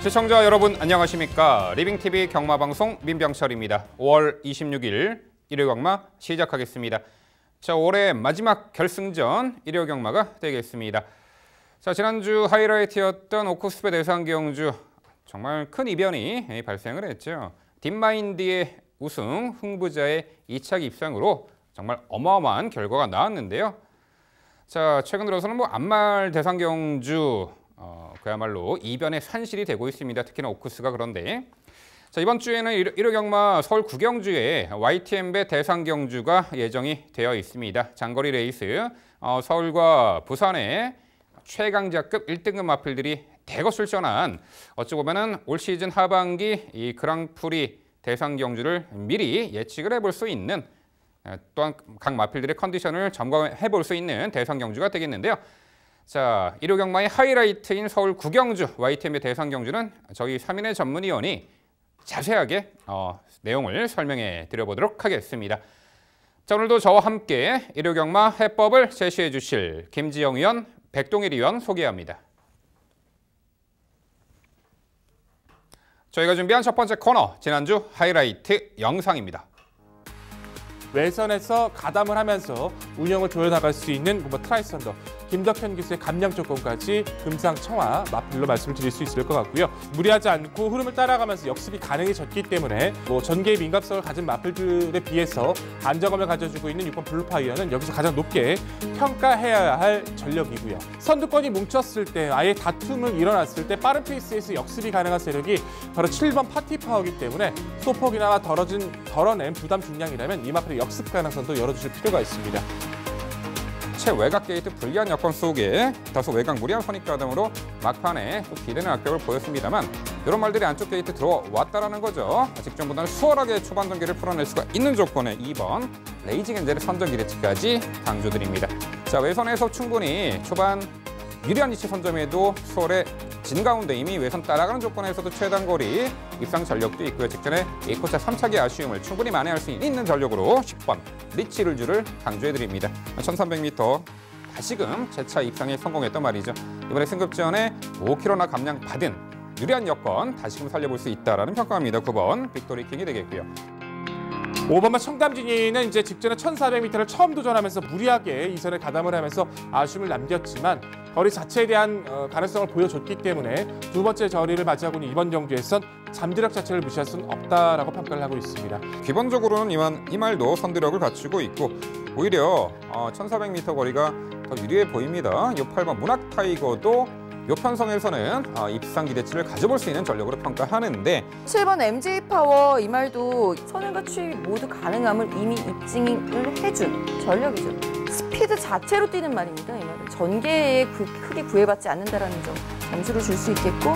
시청자 여러분 안녕하십니까. 리빙TV 경마방송 민병철입니다. 5월 26일 일요 경마 시작하겠습니다. 자 올해 마지막 결승전 일요 경마가 되겠습니다. 자 지난주 하이라이트였던 오크스베 대상경주 정말 큰 이변이 발생을 했죠. 딥마인드의 우승 흥부자의 2차 입상으로 정말 어마어마한 결과가 나왔는데요. 자 최근 들어서는 뭐 안말 대상경주 어, 그야말로 이변의 산실이 되고 있습니다. 특히나 오크스가 그런데 자, 이번 주에는 1호 경마 서울 구경주에 YTM배 대상 경주가 예정이 되어 있습니다. 장거리 레이스 어, 서울과 부산의 최강자급 1등급 마필들이 대거 출전한 어찌 보면은 올 시즌 하반기 이 그랑프리 대상 경주를 미리 예측을 해볼 수 있는 어, 또한 각 마필들의 컨디션을 점검해 볼 수 있는 대상 경주가 되겠는데요. 자, 일호 경마의 하이라이트인 서울 구경주 YTM의 대상 경주는 저희 3인의 전문위원이 자세하게 어, 내용을 설명해 드려보도록 하겠습니다. 자, 오늘도 저와 함께 일요 경마 해법을 제시해 주실 김지영 위원, 백동일 위원 소개합니다. 저희가 준비한 첫 번째 코너, 지난주 하이라이트 영상입니다. 외선에서 가담을 하면서 운영을 조여나갈 수 있는 뭐 트라이선더 김덕현 교수의 감량 조건까지 금상첨화 마불로 말씀을 드릴 수 있을 것 같고요. 무리하지 않고 흐름을 따라가면서 역습이 가능해졌기 때문에 뭐 전개의 민감성을 가진 마플들에 비해서 안정감을 가져주고 있는 6번 블루파이어는 여기서 가장 높게 평가해야 할 전력이고요. 선두권이 뭉쳤을 때 아예 다툼은 일어났을 때 빠른 페이스에서 역습이 가능한 세력이 바로 7번 파티파워이기 때문에 소폭이나 덜어진 덜어낸 부담 중량이라면 이 마플의 역습 가능성도 열어주실 필요가 있습니다. 최외곽 게이트 불리한 여건 속에 다소 외곽 무리한 선입가담으로 막판에 또 기대는 악격을 보였습니다만 이런 말들이 안쪽 게이트 들어왔다라는 거죠. 직전보다는 수월하게 초반 전기를 풀어낼 수가 있는 조건에 2번 레이징 엔젤의 선전 기대치까지 강조드립니다. 자 외선에서 충분히 초반 유리한 위치 선점에도 수월해 진 가운데 이미 외선 따라가는 조건에서도 최단 거리 입상 전력도 있고요. 직전에 에코차 3차기 아쉬움을 충분히 만회할 수 있는 전력으로 10번 리치 룰주를 강조해드립니다. 1300m 다시금 재차 입상에 성공했던 말이죠. 이번에 승급전에 5kg나 감량 받은 유리한 여건 다시금 살려볼 수있다는 평가입니다. 9번 빅토리 킹이 되겠고요. 5번만 청담진이는 이제 직전에 1,400m를 처음 도전하면서 무리하게 이선에 가담을 하면서 아쉬움을 남겼지만 거리 자체에 대한 어, 가능성을 보여줬기 때문에 두 번째 저리를 맞이하고 있는 이번 경기에선 잠재력 자체를 무시할 수는 없다라고 평가를 하고 있습니다. 기본적으로는 이만 이말도 선두력을 갖추고 있고 오히려 1,400m 어, 거리가 더 유리해 보입니다. 이 8번 문학 타이거도 요편성에서는 어, 입상 기대치를 가져볼 수 있는 전력으로 평가하는데 7번 MJ 파워 이말도 선행과 추입 모두 가능함을 이미 입증을 해준 전력이죠. 스피드 자체로 뛰는 말입니다. 이 말은 전개에 그, 크게 구애받지 않는다라는 점 점수를 줄 수 있겠고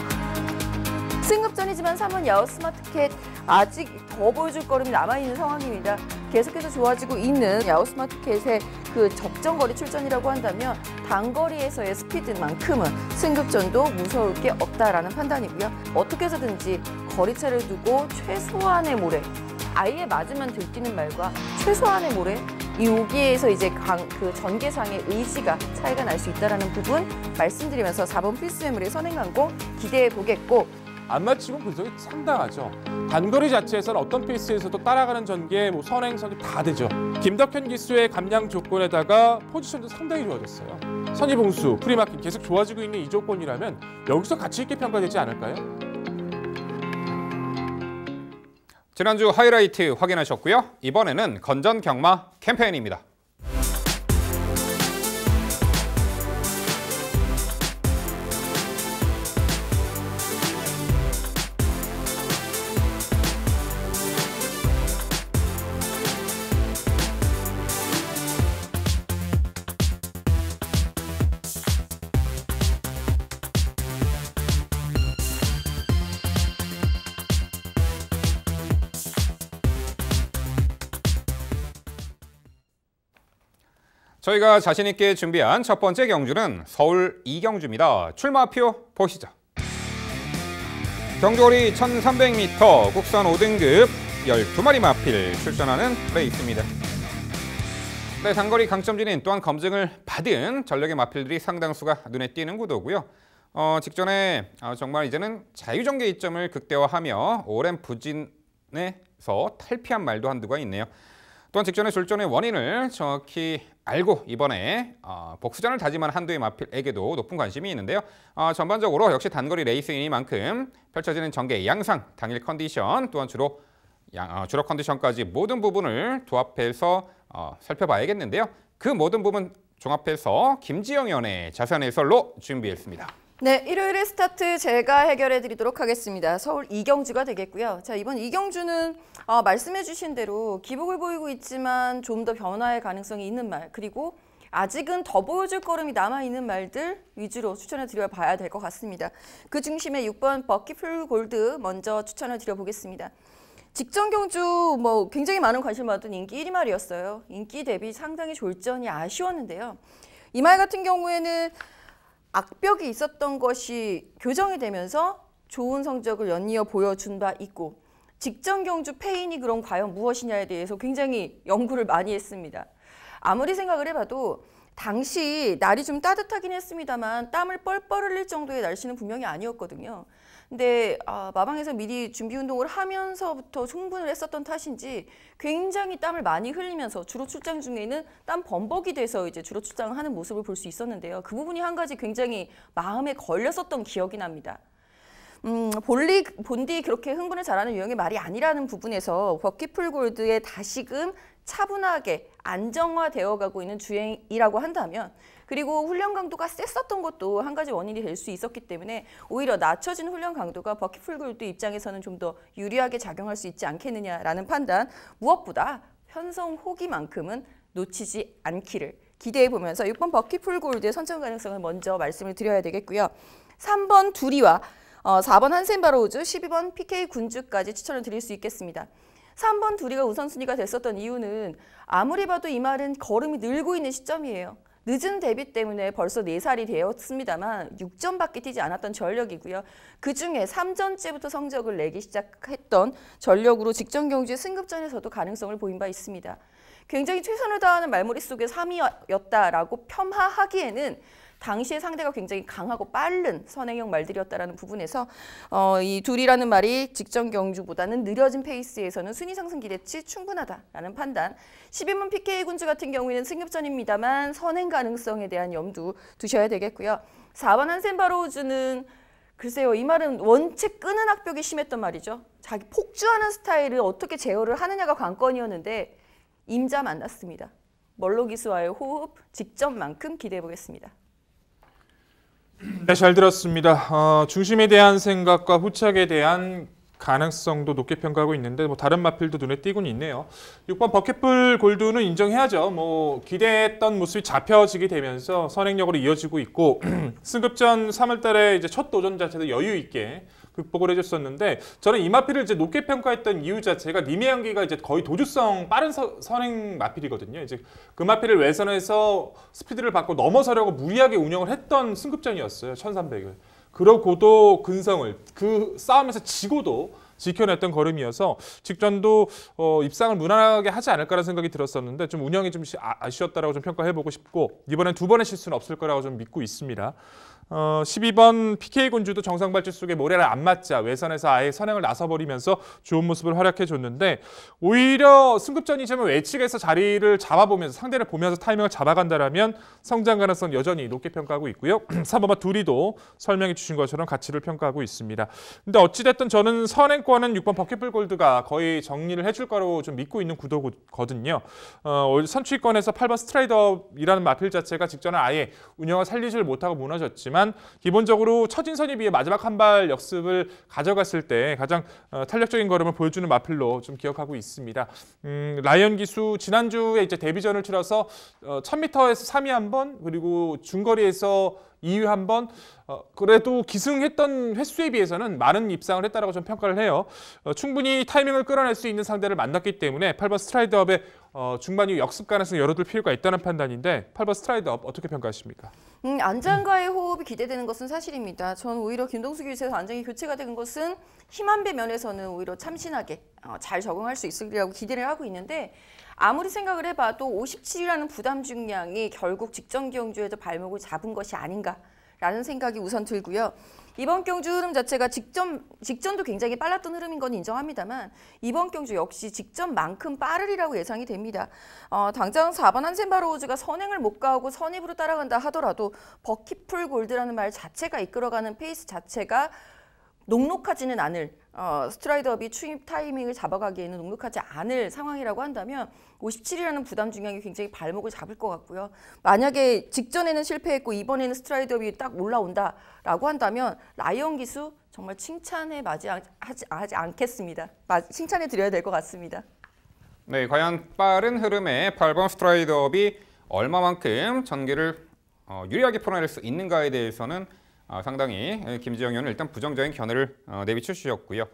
승급전이지만 3번 야호 스마트캣 아직 더 보여줄 거름이 남아있는 상황입니다. 계속해서 좋아지고 있는 야호 스마트캣의 그 적정거리 출전이라고 한다면 단거리에서의 스피드만큼은 승급전도 무서울 게 없다라는 판단이고요. 어떻게 해서든지 거리차를 두고 최소한의 모래 아예 맞으면 들키는 말과 최소한의 모래 이 여기에서 이제 강, 그 전개상의 의지가 차이가 날 수 있다는 부분 말씀드리면서 4번 필수 매물의 선행 광고 기대해 보겠고 안맞히면 분석이 상당하죠. 단거리 자체에서는 어떤 페이스에서도 따라가는 전개, 뭐 선행선이 다 되죠. 김덕현 기수의 감량 조건에다가 포지션도 상당히 좋아졌어요. 선이봉수 프리마켓 계속 좋아지고 있는 이 조건이라면 여기서 가치 있게 평가되지 않을까요? 지난주 하이라이트 확인하셨고요. 이번에는 건전 경마 캠페인입니다. 저희가 자신 있게 준비한 첫 번째 경주는 서울 이경주입니다. 출마표 보시죠. 경주거리 1300m 국산 5등급 12마리 마필 출전하는 레이스입니다. 네, 단거리 강점진인 또한 검증을 받은 전력의 마필들이 상당수가 눈에 띄는 구도고요. 어, 직전에 아, 정말 이제는 자유전개 이점을 극대화하며 오랜 부진에서 탈피한 말도 한두가 있네요. 또한 직전에 졸전의 원인을 정확히 알고 이번에 어, 복수전을 다짐한 한두의 마필에게도 높은 관심이 있는데요. 어, 전반적으로 역시 단거리 레이싱이니만큼 펼쳐지는 전개 양상, 당일 컨디션 또한 주로 양, 어, 주로 컨디션까지 모든 부분을 조합해서 어, 살펴봐야겠는데요. 그 모든 부분 종합해서 김지영 연의 자세한 해설로 준비했습니다. 네, 일요일에 스타트 제가 해결해 드리도록 하겠습니다. 서울 이경주가 되겠고요. 자, 이번 이경주는 어, 말씀해 주신 대로 기복을 보이고 있지만 좀 더 변화의 가능성이 있는 말, 그리고 아직은 더 보여줄 걸음이 남아있는 말들 위주로 추천을 드려봐야 될 것 같습니다. 그 중심에 6번 버킷풀 골드 먼저 추천을 드려보겠습니다. 직전 경주 뭐 굉장히 많은 관심 받은 인기 1위 말이었어요. 인기 대비 상당히 졸전이 아쉬웠는데요. 이 말 같은 경우에는 악벽이 있었던 것이 교정이 되면서 좋은 성적을 연이어 보여준 바 있고 직전 경주 페인이 그럼 과연 무엇이냐에 대해서 굉장히 연구를 많이 했습니다. 아무리 생각을 해봐도 당시 날이 좀 따뜻하긴 했습니다만 땀을 뻘뻘 흘릴 정도의 날씨는 분명히 아니었거든요. 근데 아, 마방에서 미리 준비 운동을 하면서부터 충분을 했었던 탓인지 굉장히 땀을 많이 흘리면서 주로 출장 중에는 땀 범벅이 돼서 이제 주로 출장하는 을 모습을 볼 수 있었는데요. 그 부분이 한 가지 굉장히 마음에 걸렸었던 기억이 납니다. 음, 본리, 본디 그렇게 흥분을 잘하는 유형의 말이 아니라는 부분에서 버킷풀 골드의 다시금 차분하게 안정화되어 가고 있는 주행이라고 한다면 그리고 훈련 강도가 셌었던 것도 한 가지 원인이 될 수 있었기 때문에 오히려 낮춰진 훈련 강도가 버킷풀 그룹도 입장에서는 좀 더 유리하게 작용할 수 있지 않겠느냐라는 판단 무엇보다 편성 호기만큼은 놓치지 않기를 기대해 보면서 6번 버킷풀 골드의 선정 가능성을 먼저 말씀을 드려야 되겠고요. 3번 두리와 4번 어, 한센바로우즈, 12번 PK 군주까지 추천을 드릴 수 있겠습니다. 3번 두리가 우선순위가 됐었던 이유는 아무리 봐도 이 말은 걸음이 늘고 있는 시점이에요. 늦은 데뷔 때문에 벌써 네살이 되었습니다만 6점밖에 뛰지 않았던 전력이고요. 그중에 3전째부터 성적을 내기 시작했던 전력으로 직전 경주의 승급전에서도 가능성을 보인 바 있습니다. 굉장히 최선을 다하는 말머리 속에 3위였다라고 폄하하기에는 당시의 상대가 굉장히 강하고 빠른 선행형 말들이었다라는 부분에서 어, 이 둘이라는 말이 직전 경주보다는 느려진 페이스에서는 순위 상승 기대치 충분하다라는 판단. 11문 PK 군주 같은 경우에는 승급전입니다만 선행 가능성에 대한 염두 두셔야 되겠고요. 4번 한센바로우즈는 글쎄요 이 말은 원체 끄는 악벽이 심했던 말이죠. 자기 폭주하는 스타일을 어떻게 제어를 하느냐가 관건이었는데 임자 만났습니다. 멀로 기수와의 호흡 직전만큼 기대해 보겠습니다. 네, 잘 들었습니다. 어, 중심에 대한 생각과 후착에 대한 가능성도 높게 평가하고 있는데 뭐 다른 마필도 눈에 띄곤 있네요. 6번 버킷풀 골드는 인정해야죠. 뭐 기대했던 모습이 잡혀지게 되면서 선행력으로 이어지고 있고 승급전 3월달에 이제 첫 도전 자체도 여유 있게 극복을 해줬었는데 저는 이 마필을 이제 높게 평가했던 이유 자체가 니메향기가 이제 거의 도주성 빠른 서, 선행 마필이거든요. 이제 그 마필을 외선에서 스피드를 받고 넘어서려고 무리하게 운영을 했던 승급전이었어요. 1300을. 그러고도 근성을 그 싸움에서 지고도 지켜냈던 걸음이어서 직전도 어, 입상을 무난하게 하지 않을까라는 생각이 들었었는데 좀 운영이 좀 아, 아쉬웠다라고 좀 평가해보고 싶고 이번엔 두 번의 실수는 없을 거라고 좀 믿고 있습니다. 어, 12번 PK 군주도 정상 발주 속에 모래를 안 맞자 외선에서 아예 선행을 나서버리면서 좋은 모습을 활약해줬는데 오히려 승급전이지만 외측에서 자리를 잡아보면서 상대를 보면서 타이밍을 잡아간다라면 성장 가능성 여전히 높게 평가하고 있고요. 3번마 둘이도 설명해 주신 것처럼 가치를 평가하고 있습니다. 근데 어찌됐든 저는 선행권은 6번 버킷풀 골드가 거의 정리를 해줄 거로 좀 믿고 있는 구도거든요. 어, 선취권에서 8번 스트라이더이라는 마필 자체가 직전에 아예 운영을 살리질 못하고 무너졌지만 있지만 기본적으로 첫인선에 비해 마지막 한 발 역습을 가져갔을 때 가장 어, 탄력적인 걸음을 보여주는 마필로 좀 기억하고 있습니다. 음, 라이언 기수 지난주에 이제 데뷔전을 치러서 1000m에서 어, 3위 한 번 그리고 중거리에서 2위 한 번, 어, 그래도 기승했던 횟수에 비해서는 많은 입상을 했다고좀 평가를 해요. 어, 충분히 타이밍을 끌어낼 수 있는 상대를 만났기 때문에 8번 스트라이드업의 어, 중반 이후 역습 가능성을 열어둘 필요가 있다는 판단인데 8번 스트라이드업 어떻게 평가하십니까? 음, 안장과의 호흡이 기대되는 것은 사실입니다. 전 오히려 김동수 교체에서 안장이 교체가 된 것은 힘한배 면에서는 오히려 참신하게 어, 잘 적응할 수 있으리라고 기대를 하고 있는데 아무리 생각을 해봐도 57이라는 부담 중량이 결국 직전 경주에도 발목을 잡은 것이 아닌가라는 생각이 우선 들고요. 이번 경주 흐름 자체가 직전, 직전도 굉장히 빨랐던 흐름인 건 인정합니다만 이번 경주 역시 직전만큼 빠르리라고 예상이 됩니다. 어, 당장 4번 한센바로우즈가 선행을 못 가하고 선입으로 따라간다 하더라도 버킷풀 골드라는 말 자체가 이끌어가는 페이스 자체가 녹록하지는 않을 어, 스트라이드업이 추입 타이밍을 잡아가기에는 녹록하지 않을 상황이라고 한다면 57이라는 부담 중량이 굉장히 발목을 잡을 것 같고요. 만약에 직전에는 실패했고 이번에는 스트라이드업이 딱 올라온다라고 한다면 라이언 기수 정말 칭찬에 맞이하지 하지 않겠습니다. 칭찬해 드려야 될 것 같습니다. 네, 과연 빠른 흐름에 8번 스트라이드업이 얼마만큼 전기를 어, 유리하게 풀어낼 수 있는가에 대해서는 아, 상당히 예, 김지영 의원은 일단 부정적인 견해를 어, 내비쳐 주셨고요.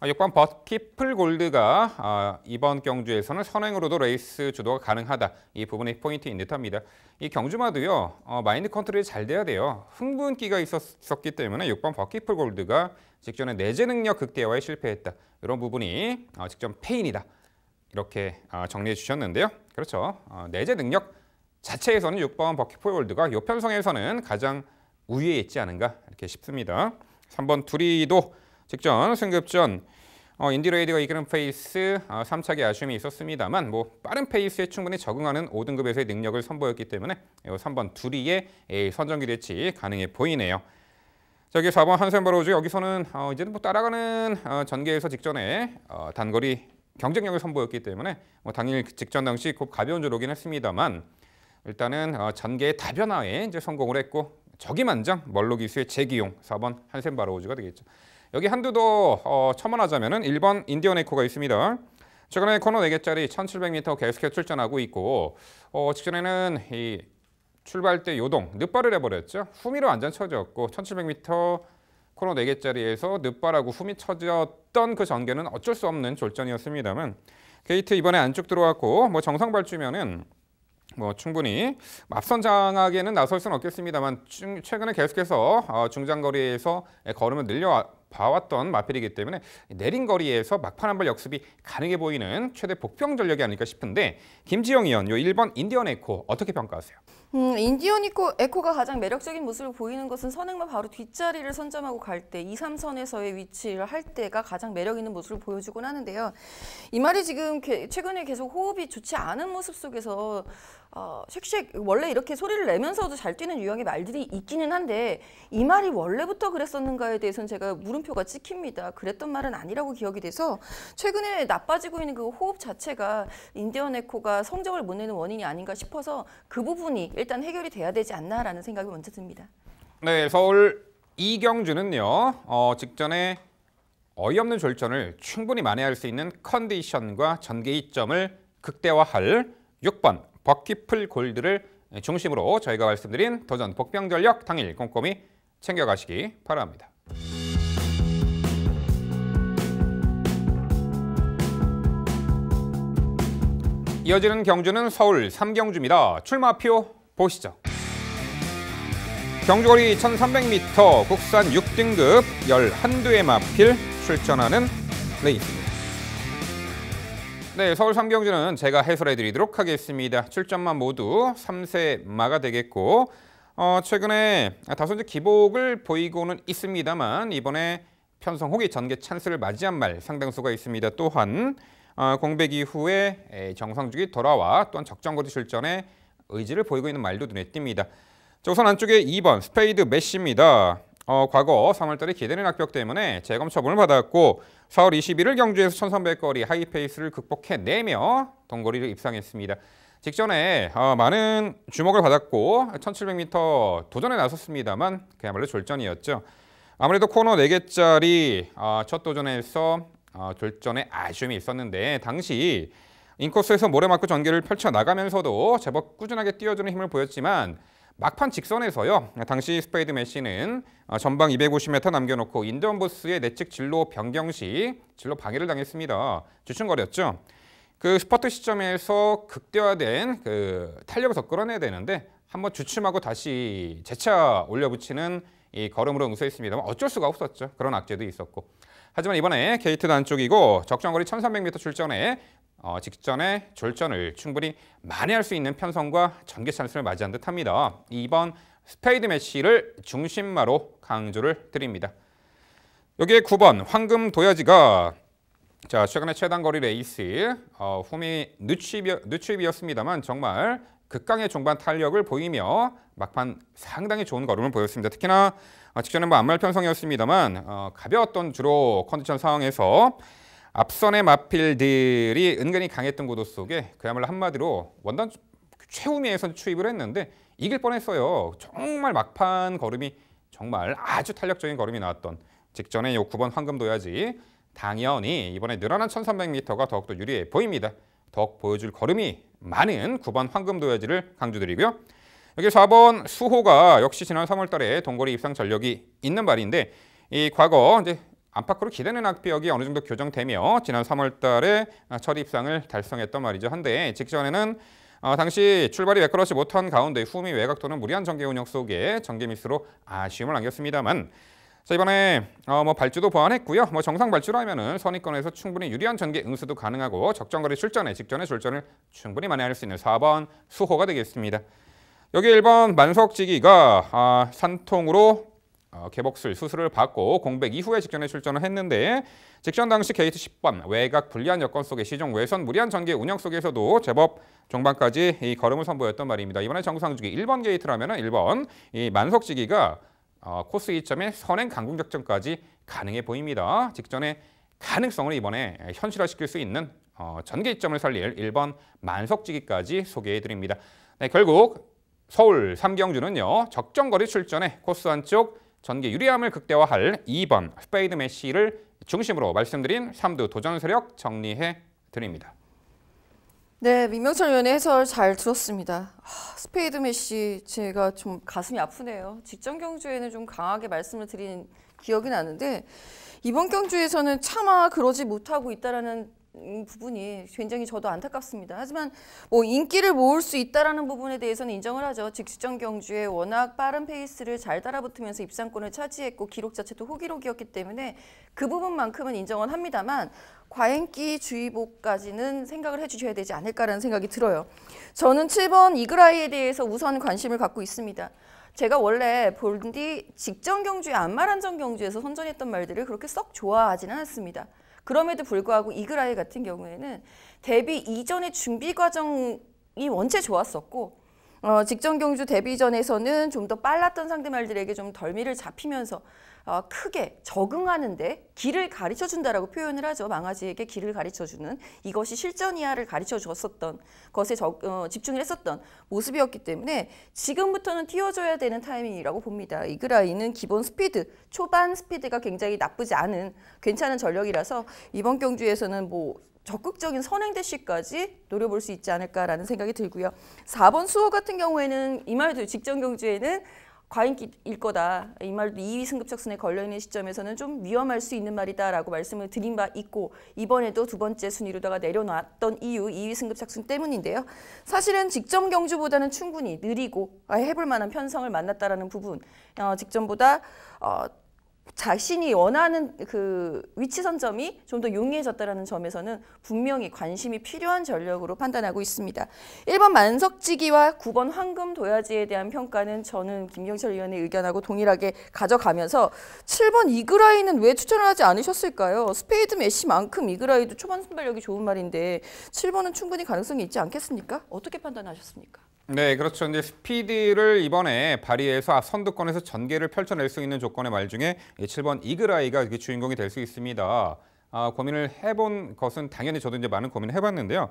아, 역반 버티플 골드가 아, 이번 경주에서는 선행으로도 레이스 주도가 가능하다. 이 부분의 포인트인 듯합니다. 이 경주마도요. 어, 마인드 컨트롤이 잘 돼야 돼요. 흥분기가 있었기 때문에 6번 버티플 골드가 직전에 내재 능력 극대화에 실패했다. 이런 부분이 어, 직전 페인이다. 이렇게 정리해 주셨는데요. 그렇죠. 내재 능력 자체에서는 6번 버티플 골드가 요 편성에서는 가장 우위에 있지 않은가 이렇게 싶습니다. 3번 두리도 직전 승급 전 어, 인디레이드가 이끄는 페이스 어, 아, 3차기 아쉬움이 있었습니다만 뭐 빠른 페이스에 충분히 적응하는 5등급에서의 능력을 선보였기 때문에 3번 두리의 선정기 대치 가능해 보이네요. 저기 4번 한센바로즈 여기서는 어, 이제뭐 따라가는 어, 전개에서 직전에 어, 단거리 경쟁력을 선보였기 때문에 뭐 당일 그 직전 당시 곧 가벼운 조로긴 했습니다만 일단은 어, 전개의 다변화에 이제 성공을 했고 저기만장, 멀로기수의 재기용, 4번 한센바로우즈가 되겠죠. 여기 한두 더 어, 첨언하자면 은 1번 인디언 에코가 있습니다. 최근에 코너 4개짜리 1700m 계속해서 출전하고 있고 어, 직전에는 이 출발 때 요동, 늦발을 해버렸죠. 후미로 완전 처졌고 1700m 코너 4개짜리에서 늦발하고 후미 처졌던 그 전개는 어쩔 수 없는 졸전이었습니다만 게이트 이번에 안쪽 들어왔고 뭐 정상 발주면은 뭐 충분히 앞선 장악에는 나설 수는 없겠습니다만 최근에 계속해서 어, 중장거리에서 걸음을 늘려 봐왔던 마필이기 때문에 내린 거리에서 막판 한 발 역습이 가능해 보이는 최대 복병 전력이 아닐까 싶은데 김지영 의원, 요 1번 인디언 에코 어떻게 평가하세요? 음, 인디언 이코, 에코가 가장 매력적인 모습을 보이는 것은 선행만 바로 뒷자리를 선점하고 갈 때 2, 3선에서의 위치를 할 때가 가장 매력 있는 모습을 보여주곤 하는데요. 이 말이 지금 게, 최근에 계속 호흡이 좋지 않은 모습 속에서 어, 쉑쉑 원래 이렇게 소리를 내면서도 잘 뛰는 유형의 말들이 있기는 한데 이 말이 원래부터 그랬었는가에 대해서는 제가 물음표가 찍힙니다. 그랬던 말은 아니라고 기억이 돼서 최근에 나빠지고 있는 그 호흡 자체가 인디언 에코가 성적을 못 내는 원인이 아닌가 싶어서 그 부분이 일단 해결이 돼야 되지 않나라는 생각이 먼저 듭니다. 네, 서울 이경주는요. 어, 직전에 어이없는 졸전을 충분히 만회할 수 있는 컨디션과 전개이점을 극대화할 6번 버킷풀 골드를 중심으로 저희가 말씀드린 도전 복병전력 당일 꼼꼼히 챙겨가시기 바랍니다. 이어지는 경주는 서울 삼경주입니다. 출마표 보시죠. 경주거리 1300m 국산 6등급 11두의 마필 출전하는 레이스입니다. 네, 서울 삼경주는 제가 해설해드리도록 하겠습니다. 출전만 모두 3세 마가 되겠고 어, 최근에 다소 이제 기복을 보이고는 있습니다만 이번에 편성 호기 전개 찬스를 맞이한 말 상당수가 있습니다. 또한 어, 공백 이후에 정상주기 돌아와 또한 적정거리 출전에 의지를 보이고 있는 말도 눈에 띕니다. 자, 우선 안쪽에 2번 스페이드 메시입니다. 어, 과거 3월달에 기대는 낙벽 때문에 재검 처분을 받았고 4월 21일 경주에서 1300거리 하이페이스를 극복해내며 동거리를 입상했습니다. 직전에 어, 많은 주목을 받았고 1700m 도전에 나섰습니다만 그야말로 졸전이었죠. 아무래도 코너 4개짜리 어, 첫 도전에서 어, 졸전에 아쉬움이 있었는데 당시 인코스에서 모래맞고 전기를 펼쳐나가면서도 제법 꾸준하게 뛰어주는 힘을 보였지만 막판 직선에서요. 당시 스페이드 메시는 어, 전방 250m 남겨놓고 인던버스의 내측 진로 변경 시 진로 방해를 당했습니다. 주춤거렸죠. 그 스퍼트 시점에서 극대화된 그 탄력을 더 끌어내야 되는데 한번 주춤하고 다시 재차 올려붙이는 이 걸음으로 응수했습니다만 어쩔 수가 없었죠. 그런 악재도 있었고. 하지만 이번에 게이트 단쪽이고 적정거리 1300m 출전에 어, 직전에 졸전을 충분히 만회할 수 있는 편성과 전개 찬스를 맞이한 듯합니다. 이번 스페이드 매치를 중심마로 강조를 드립니다. 여기에 9번 황금 도야지가 자 최근에 최단 거리 레이스 어, 홈이 누추입이습니다만 정말 극강의 종반 탄력을 보이며 막판 상당히 좋은 걸음을 보였습니다. 특히나 어, 직전에 뭐 안말 편성이었습니다만 어, 가벼웠던 주로 컨디션 상황에서 앞선의 마필들이 은근히 강했던 구도 속에 그야말로 한마디로 원단 최후미에선 추입을 했는데 이길 뻔했어요. 정말 막판 걸음이 정말 아주 탄력적인 걸음이 나왔던 직전에 요 9번 황금도야지 당연히 이번에 늘어난 1300m가 더욱더 유리해 보입니다. 더욱 보여줄 걸음이 많은 9번 황금도야지를 강조드리고요. 여기 4번 수호가 역시 지난 3월달에 동거리 입상 전력이 있는 말인데 이 과거 이제 안팎으로 기대는 악비역이 어느 정도 교정되며 지난 3월 달에 아, 처 입상을 달성했던 말이죠. 한데 직전에는 어, 당시 출발이 매끄러지 못한 가운데 후미 외곽도는 무리한 전개 운영 속에 전개 미스로 아쉬움을 안겼습니다만 자 이번에 어, 뭐 발주도 보완했고요. 뭐 정상 발주라면은 선입권에서 충분히 유리한 전개 응수도 가능하고 적정거리 출전에 직전에 출전을 충분히 만회할 수 있는 4번 수호가 되겠습니다. 여기 1번 만석지기가 아, 산통으로 어, 개복술 수술을 받고 공백 이후에 직전에 출전을 했는데 직전 당시 게이트 10번 외곽 불리한 여건 속에 시종 외선 무리한 전개 운영 속에서도 제법 종반까지 이 걸음을 선보였던 말입니다. 이번에 정상주기 1번 게이트라면 1번 이 만석지기가 어, 코스 이점에 선행 강공 작전까지 가능해 보입니다. 직전에 가능성을 이번에 현실화시킬 수 있는 어, 전개 이점을 살릴 1번 만석지기까지 소개해드립니다. 네, 결국 서울 삼경주는요 적정거리 출전에 코스 한쪽 전기 유리함을 극대화할 2번 스페이드 메시를 중심으로 말씀드린 3두 도전 세력 정리해 드립니다. 네, 민명철 위원의 해설 잘 들었습니다. 스페이드 메시 제가 좀 가슴이 아프네요. 직전 경주에는 좀 강하게 말씀을 드린 기억이 나는데 이번 경주에서는 차마 그러지 못하고 있다라는 음, 부분이 굉장히 저도 안타깝습니다. 하지만 뭐 인기를 모을 수 있다라는 부분에 대해서는 인정을 하죠. 직시정 경주에 워낙 빠른 페이스를 잘 따라붙으면서 입상권을 차지했고 기록 자체도 호기록이었기 때문에 그 부분만큼은 인정은 합니다만 과잉기 주의보까지는 생각을 해주셔야 되지 않을까라는 생각이 들어요. 저는 7번 이그라이에 대해서 우선 관심을 갖고 있습니다. 제가 원래 본디 직전 경주에 안마란전 경주에서 선전했던 말들을 그렇게 썩 좋아하지는 않습니다. 았 그럼에도 불구하고 이그라이 같은 경우에는 데뷔 이전의 준비 과정이 원체 좋았었고 어, 직전 경주 데뷔전에서는 좀 더 빨랐던 상대말들에게 좀 덜미를 잡히면서 어, 크게 적응하는데 길을 가르쳐 준다라고 표현을 하죠. 망아지에게 길을 가르쳐 주는 이것이 실전이야를 가르쳐 주었던 것에 적, 어, 집중을 했었던 모습이었기 때문에 지금부터는 띄워줘야 되는 타이밍이라고 봅니다. 이그라이는 기본 스피드, 초반 스피드가 굉장히 나쁘지 않은 괜찮은 전력이라서 이번 경주에서는 뭐 적극적인 선행 대시까지 노려볼 수 있지 않을까라는 생각이 들고요. 4번 수호 같은 경우에는 이말도 직전 경주에는 과잉일 거다. 이 말도 2위 승급착순에 걸려있는 시점에서는 좀 위험할 수 있는 말이다라고 말씀을 드린 바 있고 이번에도 두 번째 순위로다가 내려놨던 이유 2위 승급착순 때문인데요. 사실은 직전 경주보다는 충분히 느리고 아, 해볼 만한 편성을 만났다라는 부분 어, 직전보다 어, 자신이 원하는 그 위치 선점이 좀 더 용이해졌다라는 점에서는 분명히 관심이 필요한 전력으로 판단하고 있습니다. 1번 만석지기와 9번 황금 도야지에 대한 평가는 저는 김경철 위원의 의견하고 동일하게 가져가면서 7번 이그라이는 왜 추천을 하지 않으셨을까요? 스페이드 메시만큼 이그라이도 초반 순발력이 좋은 말인데 7번은 충분히 가능성이 있지 않겠습니까? 어떻게 판단하셨습니까? 네, 그렇죠. 이제 스피드를 이번에 발휘해서 선두권에서 전개를 펼쳐낼 수 있는 조건의 말 중에 7번 이글아이가 주인공이 될 수 있습니다. 아, 고민을 해본 것은 당연히 저도 이제 많은 고민을 해봤는데요.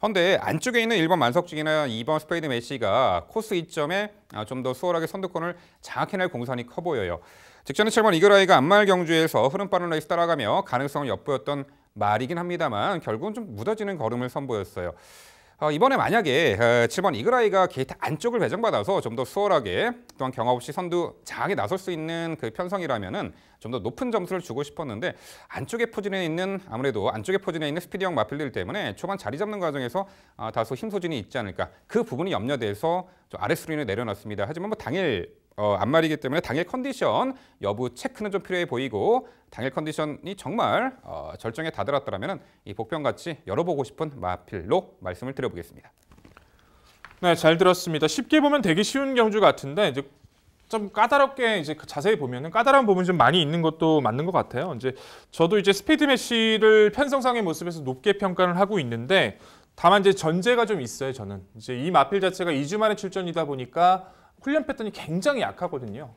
그데 안쪽에 있는 1번 만석중이나 2번 스페이드 메시가 코스 이점에 아, 좀더 수월하게 선두권을 장악해낼 공산이 커 보여요. 직전에 7번 이그라이가 안말 경주에서 흐름 빠른 레이스 따라가며 가능성을 엿보였던 말이긴 합니다만 결국은 좀 무뎌지는 걸음을 선보였어요. 어, 이번에 만약에 7번 어, 이그라이가 게이트 안쪽을 배정받아서 좀 더 수월하게 또한 경합 없이 선두 장에 나설 수 있는 그 편성이라면은 좀 더 높은 점수를 주고 싶었는데 안쪽에 포진해 있는 아무래도 안쪽에 포진해 있는 스피디형 마필들 때문에 초반 자리 잡는 과정에서 아, 다소 힘 소진이 있지 않을까 그 부분이 염려돼서 좀 아래 수준에 내려놨습니다. 하지만 뭐 당일 어, 안말이기 때문에 당일 컨디션 여부 체크는 좀 필요해 보이고 당일 컨디션이 정말 어, 절정에 다다랐더라면 이 복병같이 열어보고 싶은 마필로 말씀을 드려보겠습니다. 네, 잘 들었습니다. 쉽게 보면 되게 쉬운 경주 같은데 이제 좀 까다롭게 이제 그 자세히 보면은 까다로운 부분이 좀 많이 있는 것도 맞는 것 같아요. 이제 저도 이제 스피드 메시를 편성상의 모습에서 높게 평가를 하고 있는데 다만 이제 전제가 좀 있어요. 저는 이제 이 마필 자체가 2주 만에 출전이다 보니까 훈련 패턴이 굉장히 약하거든요.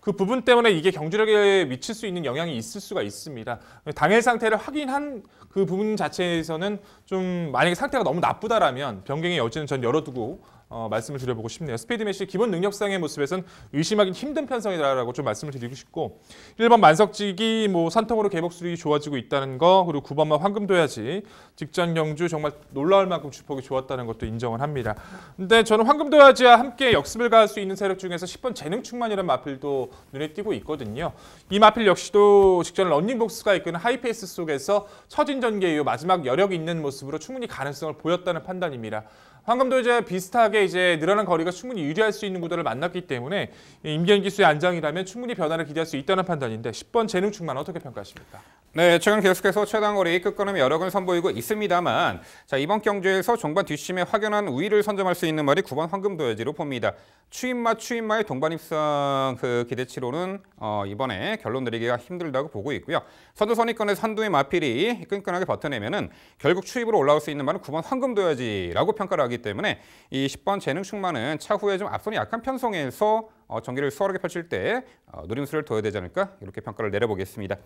그 부분 때문에 이게 경주력에 미칠 수 있는 영향이 있을 수가 있습니다. 당일 상태를 확인한 그 부분 자체에서는 좀 만약에 상태가 너무 나쁘다라면 변경의 여지는 전 열어두고 어, 말씀을 드려보고 싶네요. 스피드 메시 기본 능력상의 모습에선 의심하기 힘든 편성이다라고 좀 말씀을 드리고 싶고 1번 만석지기 뭐 산통으로 개복 수익 좋아지고 있다는 거 그리고 9번만 황금도야지 직전 경주 정말 놀라울 만큼 주폭이 좋았다는 것도 인정을 합니다. 근데 저는 황금도야지와 함께 역습을 갈 수 있는 세력 중에서 10번 재능충만이라는 마필도 눈에 띄고 있거든요. 이 마필 역시도 직전 런닝복스가 이끄는 하이페이스 속에서 처진 전개 이후 마지막 여력 있는 모습으로 충분히 가능성을 보였다는 판단입니다. 황금도 이제 비슷하게 이제 늘어난 거리가 충분히 유리할 수 있는 구도를 만났기 때문에 임기현 기수의 안정이라면 충분히 변화를 기대할 수 있다는 판단인데 10번 재능충만 어떻게 평가하십니까? 네, 최근 계속해서 최단 거리 끝걸음이 여러 근 선보이고 있습니다만 자 이번 경주에서 종반 뒷심에 확연한 우위를 선점할 수 있는 말이 9번 황금도야지로 봅니다. 추임마 추임마의 동반 입상 그 기대치로는 어, 이번에 결론 내리기가 힘들다고 보고 있고요. 선두 선입권의선두의 마필이 끈끈하게 버텨내면 결국 추입으로 올라올 수 있는 말은 9번 황금도야지라고 평가를 하겠습니다. 가기 때문에 이 10번 재능충만은 차후에 좀 앞선이 약한 편성에서 어, 전기를 수월하게 펼칠 때 어, 노림수를 둬야 되지 않을까 이렇게 평가를 내려보겠습니다.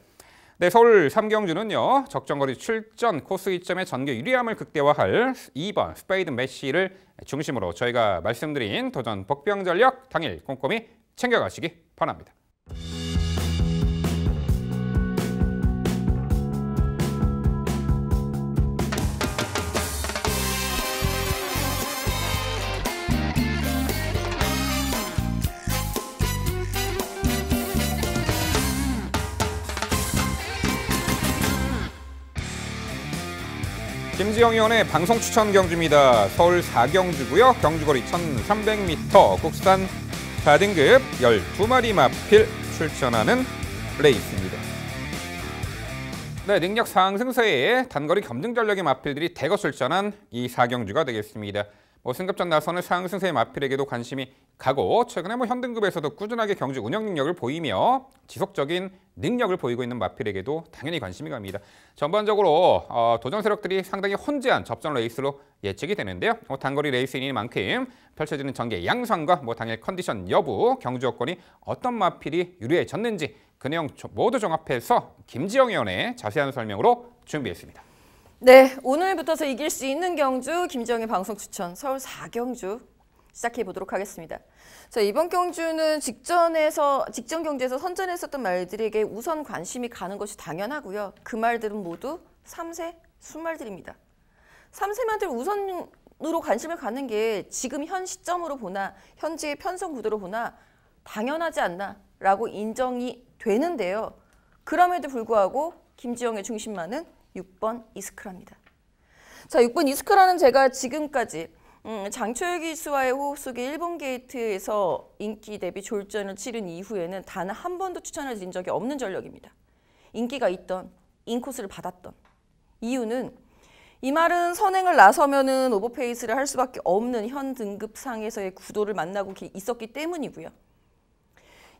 네, 서울 삼경주는요. 적정거리 출전 코스 이점의 전개 유리함을 극대화할 2번 스페이드 메시를 중심으로 저희가 말씀드린 도전 복병전력 당일 꼼꼼히 챙겨가시기 바랍니다. 김지영 의원의 방송 추천 경주입니다. 서울 4경주고요. 경주거리 1300m 국산 4등급 12마리 마필 출전하는 레이스입니다. 네, 능력 상승세에 단거리 검증 전력의 마필들이 대거 출전한 이 4경주가 되겠습니다. 뭐 승급전 나서는 상승세의 마필에게도 관심이 가고 최근에 뭐 현등급에서도 꾸준하게 경제 운영 능력을 보이며 지속적인 능력을 보이고 있는 마필에게도 당연히 관심이 갑니다. 전반적으로 어, 도전 세력들이 상당히 혼재한 접전 레이스로 예측이 되는데요. 뭐 단거리 레이스인 만큼 펼쳐지는 전개 양상과 뭐 당일 컨디션 여부, 경주 여건이 어떤 마필이 유리해졌는지 그 내용 모두 종합해서 김지영 위원의 자세한 설명으로 준비했습니다. 네, 오늘 부터서 이길 수 있는 경주 김정희 방송 추천 서울 4경주 시작해 보도록 하겠습니다. 자, 이번 경주는 직전에서 직전 경주에서 선전했었던 말들에게 우선 관심이 가는 것이 당연하고요. 그 말들은 모두 3세 순말들입니다. 3세 말들 우선으로 관심을 갖는 게 지금 현 시점으로 보나 현재의 편성 구도로 보나 당연하지 않나라고 인정이 되는데요. 그럼에도 불구하고 김지영의 중심만은 6번 이스크라입니다. 자, 6번 이스크라는 제가 지금까지 음, 장초혁 기수와의 호흡 속에 일본 게이트에서 인기 대비 졸전을 치른 이후에는 단 한 번도 추천을 드린 적이 없는 전력입니다. 인기가 있던 인코스를 받았던 이유는 이 말은 선행을 나서면은 오버페이스를 할 수밖에 없는 현 등급상에서의 구도를 만나고 있었기 때문이고요.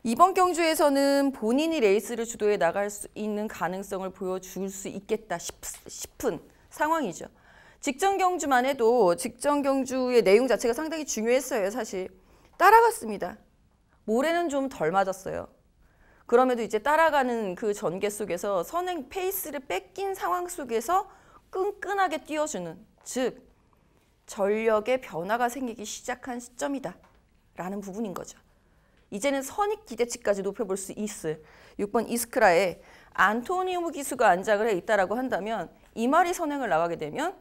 이번 경주에서는 본인이 레이스를 주도해 나갈 수 있는 가능성을 보여줄 수 있겠다 싶은 상황이죠. 직전 경주만 해도 직전 경주의 내용 자체가 상당히 중요했어요. 사실 따라갔습니다. 모래는 좀 덜 맞았어요. 그럼에도 이제 따라가는 그 전개 속에서 선행 페이스를 뺏긴 상황 속에서 끈끈하게 뛰어주는 즉 전력의 변화가 생기기 시작한 시점이다 라는 부분인 거죠. 이제는 선입 기대치까지 높여볼 수 있을 6번 이스크라에 안토니오 기수가 안작을 해 있다라고 한다면 이 말이 선행을 나가게 되면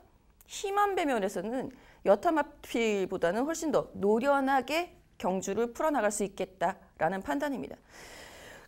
희망배 면에서는 여타마필보다는 훨씬 더 노련하게 경주를 풀어나갈 수 있겠다라는 판단입니다.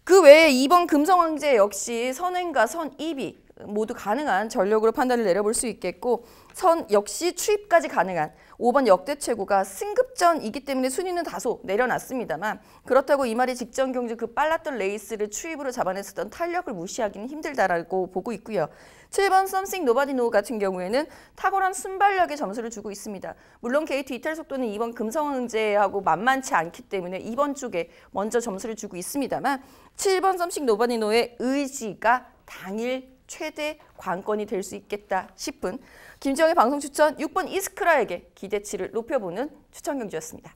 그 외에 이번 금성황제 역시 선행과 선입이 모두 가능한 전력으로 판단을 내려볼 수 있겠고 선 역시 추입까지 가능한 5번 역대 최고가 승급전이기 때문에 순위는 다소 내려놨습니다만 그렇다고 이 말이 직전 경주 그 빨랐던 레이스를 추입으로 잡아냈었던 탄력을 무시하기는 힘들다라고 보고 있고요. 7번 썸씽 노바디 노 같은 경우에는 탁월한 순발력의 점수를 주고 있습니다. 물론 KT 이탈 속도는 이번 금성항제하고 만만치 않기 때문에 이번 쪽에 먼저 점수를 주고 있습니다만 7번 썸씽 노바디 노의 의지가 당일 최대 관건이 될 수 있겠다 싶은 김정영의 방송 추천 6번 이스크라에게 기대치를 높여보는 추천 경주였습니다.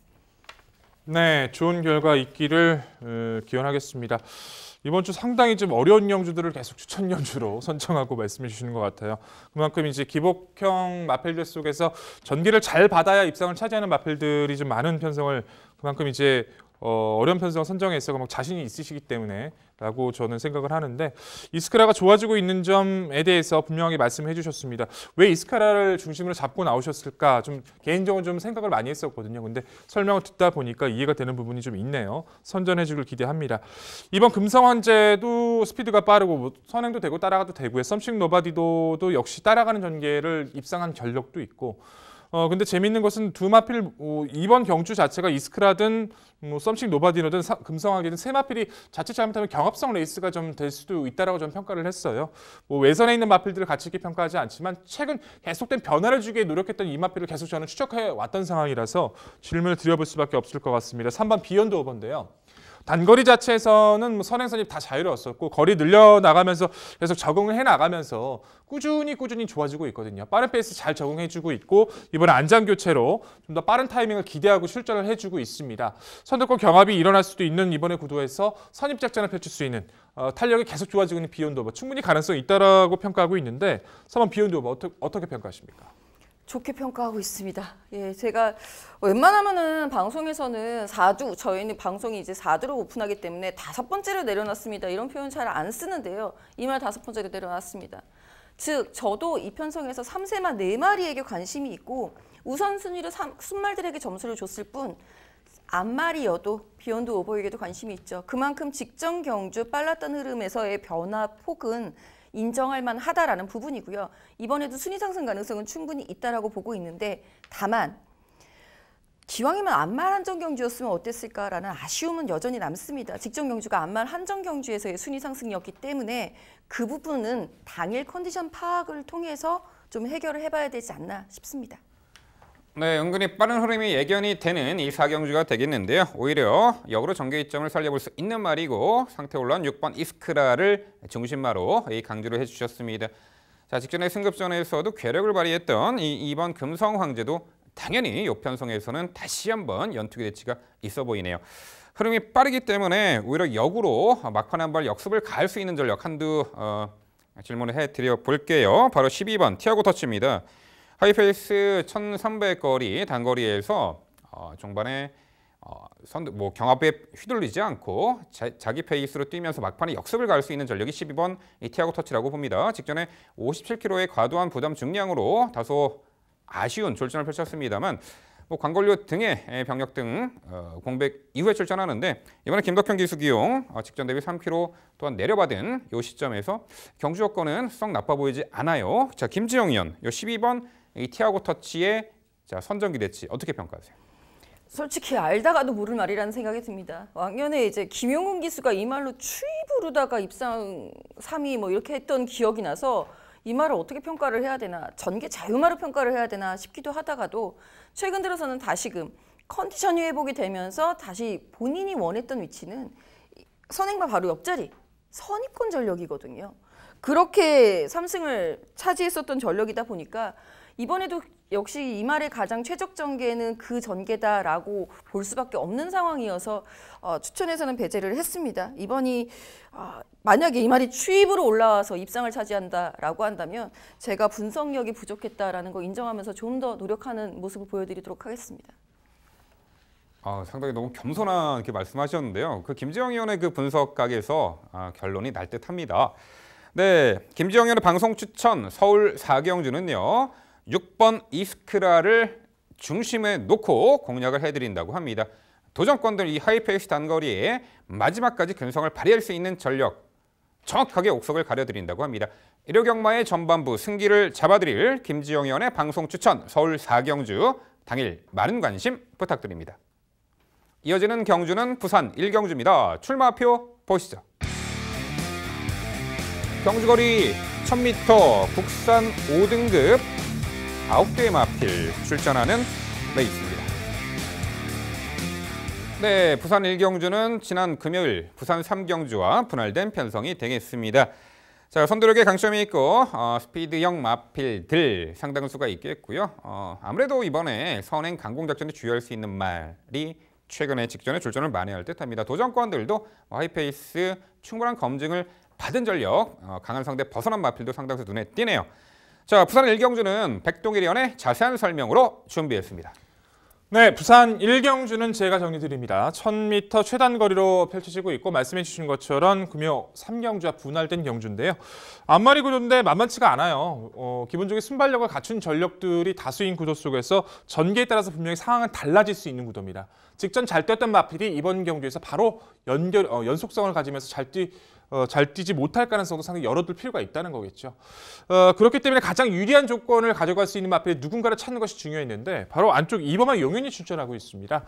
네, 좋은 결과 있기를 어, 기원하겠습니다. 이번 주 상당히 좀 어려운 경주들을 계속 추천 경주로 선정하고 말씀해 주시는 것 같아요. 그만큼 이제 기복형 마필들 속에서 전기를 잘 받아야 입상을 차지하는 마필들이 좀 많은 편성을 그만큼 이제 어, 어려운 편성 선정에 있어 자신이 있으시기 때문에 라고 저는 생각을 하는데 이스카라가 좋아지고 있는 점에 대해서 분명하게 말씀해 주셨습니다. 왜 이스카라를 중심으로 잡고 나오셨을까 좀 개인적으로 좀 생각을 많이 했었거든요. 근데 설명을 듣다 보니까 이해가 되는 부분이 좀 있네요. 선전해 주길 기대합니다. 이번 금성 환제도 스피드가 빠르고 뭐 선행도 되고 따라가도 되고요. 썸씽 노바디도 역시 따라가는 전개를 입상한 전력도 있고 어 근데 재미있는 것은 두 마필 어, 이번 경주 자체가 이스크라든 뭐 썸씽 노바디노든 사, 금성하기든 세 마필이 자칫 잘못하면 경합성 레이스가 좀 될 수도 있다라고 저 평가를 했어요. 뭐 외선에 있는 마필들을 가치 있게 평가하지 않지만 최근 계속된 변화를 주기 에 노력했던 이 마필을 계속 저는 추적해 왔던 상황이라서 질문을 드려볼 수밖에 없을 것 같습니다. 3번 비욘드 오버인데요. 단거리 자체에서는 뭐 선행선입 다 자유로웠었고 거리 늘려 나가면서 계속 적응을 해 나가면서 꾸준히 꾸준히 좋아지고 있거든요. 빠른 페이스 잘 적응해주고 있고 이번에 안장 교체로 좀 더 빠른 타이밍을 기대하고 출전을 해주고 있습니다. 선두권 경합이 일어날 수도 있는 이번의 구도에서 선입 작전을 펼칠 수 있는 어, 탄력이 계속 좋아지고 있는 비욘도버 충분히 가능성이 있다라고 평가하고 있는데 3번 비욘도버 어떻게, 어떻게 평가하십니까? 좋게 평가하고 있습니다. 예, 제가 웬만하면은 방송에서는 4주, 저희는 방송이 이제 4주로 오픈하기 때문에 다섯 번째로 내려놨습니다. 이런 표현 잘안 쓰는데요. 이 말 다섯 번째로 내려놨습니다. 즉, 저도 이 편성에서 3세마 4마리에게 관심이 있고 우선순위로 3, 순말들에게 점수를 줬을 뿐 앞말이어도 비욘드 오버에게도 관심이 있죠. 그만큼 직전 경주 빨랐던 흐름에서의 변화 폭은 인정할 만하다라는 부분이고요. 이번에도 순위 상승 가능성은 충분히 있다라고 보고 있는데 다만 기왕이면 안말 한정 경주였으면 어땠을까라는 아쉬움은 여전히 남습니다. 직전 경주가 안말 한정 경주에서의 순위 상승이었기 때문에 그 부분은 당일 컨디션 파악을 통해서 좀 해결을 해봐야 되지 않나 싶습니다. 네, 은근히 빠른 흐름이 예견이 되는 이 사경주가 되겠는데요. 오히려 역으로 전개이점을 살려볼 수 있는 말이고 상태 올라온 6번 이스크라를 중심마로 강조를 해주셨습니다. 자, 직전에 승급전에서도 괴력을 발휘했던 이 2번 금성황제도 당연히 요편성에서는 다시 한번 연투기 대치가 있어 보이네요. 흐름이 빠르기 때문에 오히려 역으로 막판 한발 역습을 가할 수 있는 전력 한두 어, 질문을 해드려 볼게요. 바로 12번 티아고 터치입니다. 하이페이스 1300 거리 단거리에서 어, 중반에 어, 선, 뭐 경합에 휘둘리지 않고 자, 기 페이스로 뛰면서 막판에 역습을 갈 수 있는 전력이 12번 이티아고 터치라고 봅니다. 직전에 57kg의 과도한 부담 중량으로 다소 아쉬운 졸전을 펼쳤습니다만 뭐 광걸료 등의 병력 등 어, 공백 이후에 출전하는데 이번에 김덕현 기수 기용 어, 직전 대비 3kg 또한 내려받은 요 시점에서 경주 여건은 썩 나빠 보이지 않아요. 자 김지영 의원 요 12번 이 티아고 터치의 자, 선전기 대치 어떻게 평가하세요? 솔직히 알다가도 모를 말이라는 생각이 듭니다. 왕년에 이제 김용근 기수가 이 말로 추입으로다가 입상 3위 뭐 이렇게 했던 기억이 나서 이 말을 어떻게 평가를 해야 되나 전개 자유마로 평가를 해야 되나 싶기도 하다가도 최근 들어서는 다시금 컨디션 회복이 되면서 다시 본인이 원했던 위치는 선행과 바로 옆자리 선입권 전력이거든요. 그렇게 삼승을 차지했었던 전력이다 보니까 이번에도 역시 이 말의 가장 최적 전개는 그 전개다라고 볼 수밖에 없는 상황이어서 어, 추천에서는 배제를 했습니다. 이번이 어, 만약에 이 말이 추입으로 올라와서 입상을 차지한다라고 한다면 제가 분석력이 부족했다라는 거 인정하면서 좀 더 노력하는 모습을 보여드리도록 하겠습니다. 아, 상당히 너무 겸손한 게 말씀하셨는데요. 그 김지영 의원의 그 분석각에서 아, 결론이 날 듯합니다. 네, 김지영 의원의 방송 추천 서울 사경주는요. 6번 이스크라를 중심에 놓고 공략을 해드린다고 합니다. 도전권들 이 하이페이스 단거리에 마지막까지 근성을 발휘할 수 있는 전력 정확하게 옥석을 가려드린다고 합니다. 일요경마의 전반부 승기를 잡아드릴 김지영 의원의 방송 추천 서울 사경주 당일 많은 관심 부탁드립니다. 이어지는 경주는 부산 일경주입니다 출마표 보시죠. 경주거리 1000m 국산 5등급 9개의 마필 출전하는 레이스입니다. 네, 부산 1경주는 지난 금요일 부산 3경주와 분할된 편성이 되겠습니다. 자, 선두력에 강점이 있고 어, 스피드형 마필들 상당수가 있겠고요. 어, 아무래도 이번에 선행 강공 작전에 주요할 수 있는 말이 최근에 직전에 출전을 많이 할 듯합니다. 도전권들도 하이페이스 충분한 검증을 받은 전력, 어, 강한 상대 벗어난 마필도 상당수 눈에 띄네요. 자, 부산 일경주는 백동일 의원의 자세한 설명으로 준비했습니다. 네, 부산 일경주는 제가 정리드립니다. 1000m 최단 거리로 펼쳐지고 있고 말씀해 주신 것처럼 금요 3경주와 분할된 경주인데요. 앞마리 구조인데 만만치가 않아요. 어, 기본적인 순발력을 갖춘 전력들이 다수인 구조 속에서 전개에 따라서 분명히 상황은 달라질 수 있는 구도입니다. 직전 잘 뛰었던 마필이 이번 경주에서 바로 연결 어, 연속성을 가지면서 잘 뛰, 어, 잘 뛰지 못할 가능성도 상당히 열어둘 필요가 있다는 거겠죠. 어, 그렇기 때문에 가장 유리한 조건을 가져갈 수 있는 마에 누군가를 찾는 것이 중요했는데 바로 안쪽 2번만 용윤이 출전하고 있습니다.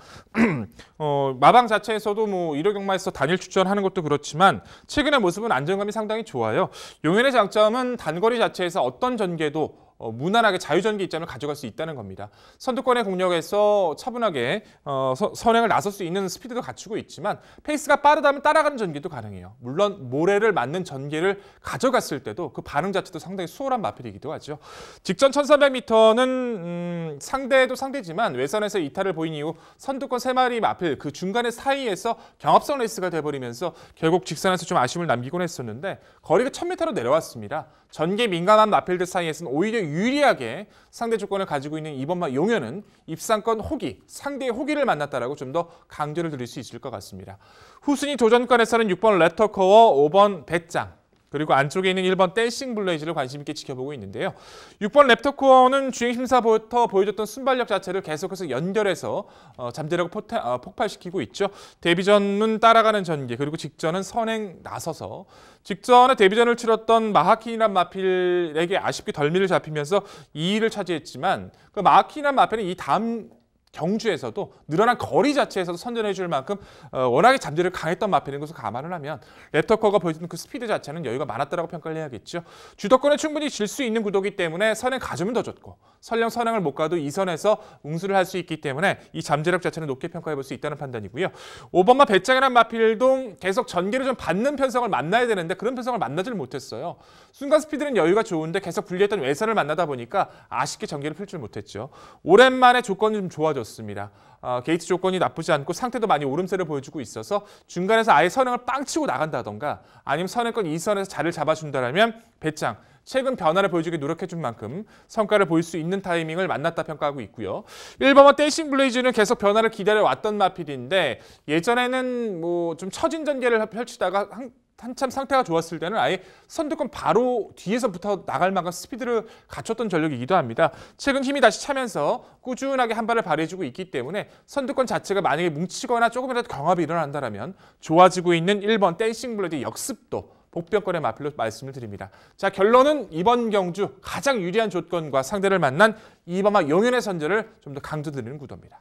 어, 마방 자체에서도 뭐 1호경마에서 단일 출전하는 것도 그렇지만 최근의 모습은 안정감이 상당히 좋아요. 용윤의 장점은 단거리 자체에서 어떤 전개도 어, 무난하게 자유전기 입장을 가져갈 수 있다는 겁니다. 선두권의 공력에서 차분하게 어, 서, 선행을 나설 수 있는 스피드도 갖추고 있지만 페이스가 빠르다면 따라가는 전기도 가능해요. 물론 모래를 맞는 전기를 가져갔을 때도 그 반응 자체도 상당히 수월한 마필이기도 하죠. 직전 1300m는 음, 상대도 상대지만 외선에서 이탈을 보인 이후 선두권 3마리 마필 그 중간의 사이에서 경합성 레이스가 돼버리면서 결국 직선에서 좀 아쉬움을 남기곤 했었는데 거리가 1000m로 내려왔습니다. 전기 민감한 마필들 사이에서는 오히려 유리하게 상대 조건을 가지고 있는 이번마 용현은 입상권 호기, 상대의 호기를 만났다라고 좀 더 강조를 드릴 수 있을 것 같습니다. 후순위 도전권에서는 6번 레터커와 5번 배짱, 그리고 안쪽에 있는 1번 댄싱 블레이즈를 관심 있게 지켜보고 있는데요. 6번 랩터코어는 주행 심사부터 보여줬던 순발력 자체를 계속해서 연결해서 어, 잠재력을 포타, 어, 폭발시키고 있죠. 데뷔전은 따라가는 전개 그리고 직전은 선행 나서서 직전에 데뷔전을 치렀던 마하킨이란 마필에게 아쉽게 덜미를 잡히면서 2위를 차지했지만 그 마하킨이란 마필은 이 다음 경주에서도 늘어난 거리 자체에서도 선전해 줄 만큼 어, 워낙에 잠재를 강했던 마필인 것을 감안을 하면 랩터커가 보여주는 그 스피드 자체는 여유가 많았다고 평가를 해야겠죠. 주도권에 충분히 질 수 있는 구도기 때문에 선행 가점은더 좋고 설령 선행을 못 가도 이 선에서 웅수를 할 수 있기 때문에 이 잠재력 자체는 높게 평가해 볼 수 있다는 판단이고요. 5번마 배짱이란 마필동 계속 전개를 좀 받는 편성을 만나야 되는데 그런 편성을 만나질 못했어요. 순간 스피드는 여유가 좋은데 계속 불리했던 외선을 만나다 보니까 아쉽게 전개를 풀줄 못했죠. 오랜만에 조건이 좀 좋아졌어요. 보여줬습니다. 어, 아, 게이트 조건이 나쁘지 않고 상태도 많이 오름세를 보여주고 있어서 중간에서 아예 선행을 빵 치고 나간다던가 아니면 선행권 2선에서 자리를 잡아준다라면 배짱 최근 변화를 보여주기 노력해준 만큼 성과를 보일 수 있는 타이밍을 만났다 평가하고 있고요. 1번은 댄싱 블레이즈는 계속 변화를 기다려왔던 마필인데 예전에는 뭐 좀 처진 전개를 펼치다가 한 한참 상태가 좋았을 때는 아예 선두권 바로 뒤에서부터 나갈 만한 스피드를 갖췄던 전력이기도 합니다. 최근 힘이 다시 차면서 꾸준하게 한 발을 발휘해주고 있기 때문에 선두권 자체가 만약에 뭉치거나 조금이라도 경합이 일어난다면 좋아지고 있는 1번 댄싱 블러드 역습도 복병권의 마필로 말씀을 드립니다. 자 결론은 이번 경주 가장 유리한 조건과 상대를 만난 2번 막 용현의 선제를 좀 더 강조드리는 구도입니다.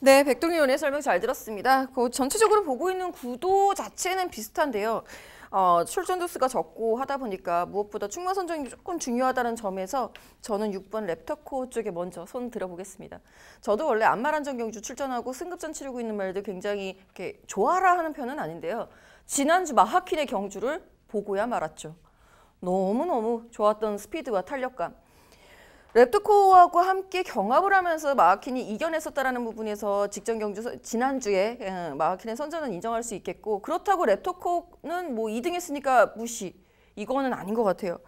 네, 백동희 의원의 설명 잘 들었습니다. 그 전체적으로 보고 있는 구도 자체는 비슷한데요. 어, 출전 조수가 적고 하다 보니까 무엇보다 충마 선정이 조금 중요하다는 점에서 저는 6번 랩터코 쪽에 먼저 손 들어보겠습니다. 저도 원래 안마란정 경주 출전하고 승급전 치르고 있는 말도 굉장히 이렇게 좋아라 하는 편은 아닌데요. 지난주 마하킨의 경주를 보고야 말았죠. 너무너무 좋았던 스피드와 탄력감 랩토코어하고 함께 경합을 하면서 마하킨이 이겨냈었다라는 부분에서 직전 경주 지난주에 예, 마하킨의 선전은 인정할 수 있겠고 그렇다고 랩토코는뭐 2등 했으니까 무시 이거는 아닌 것 같아요.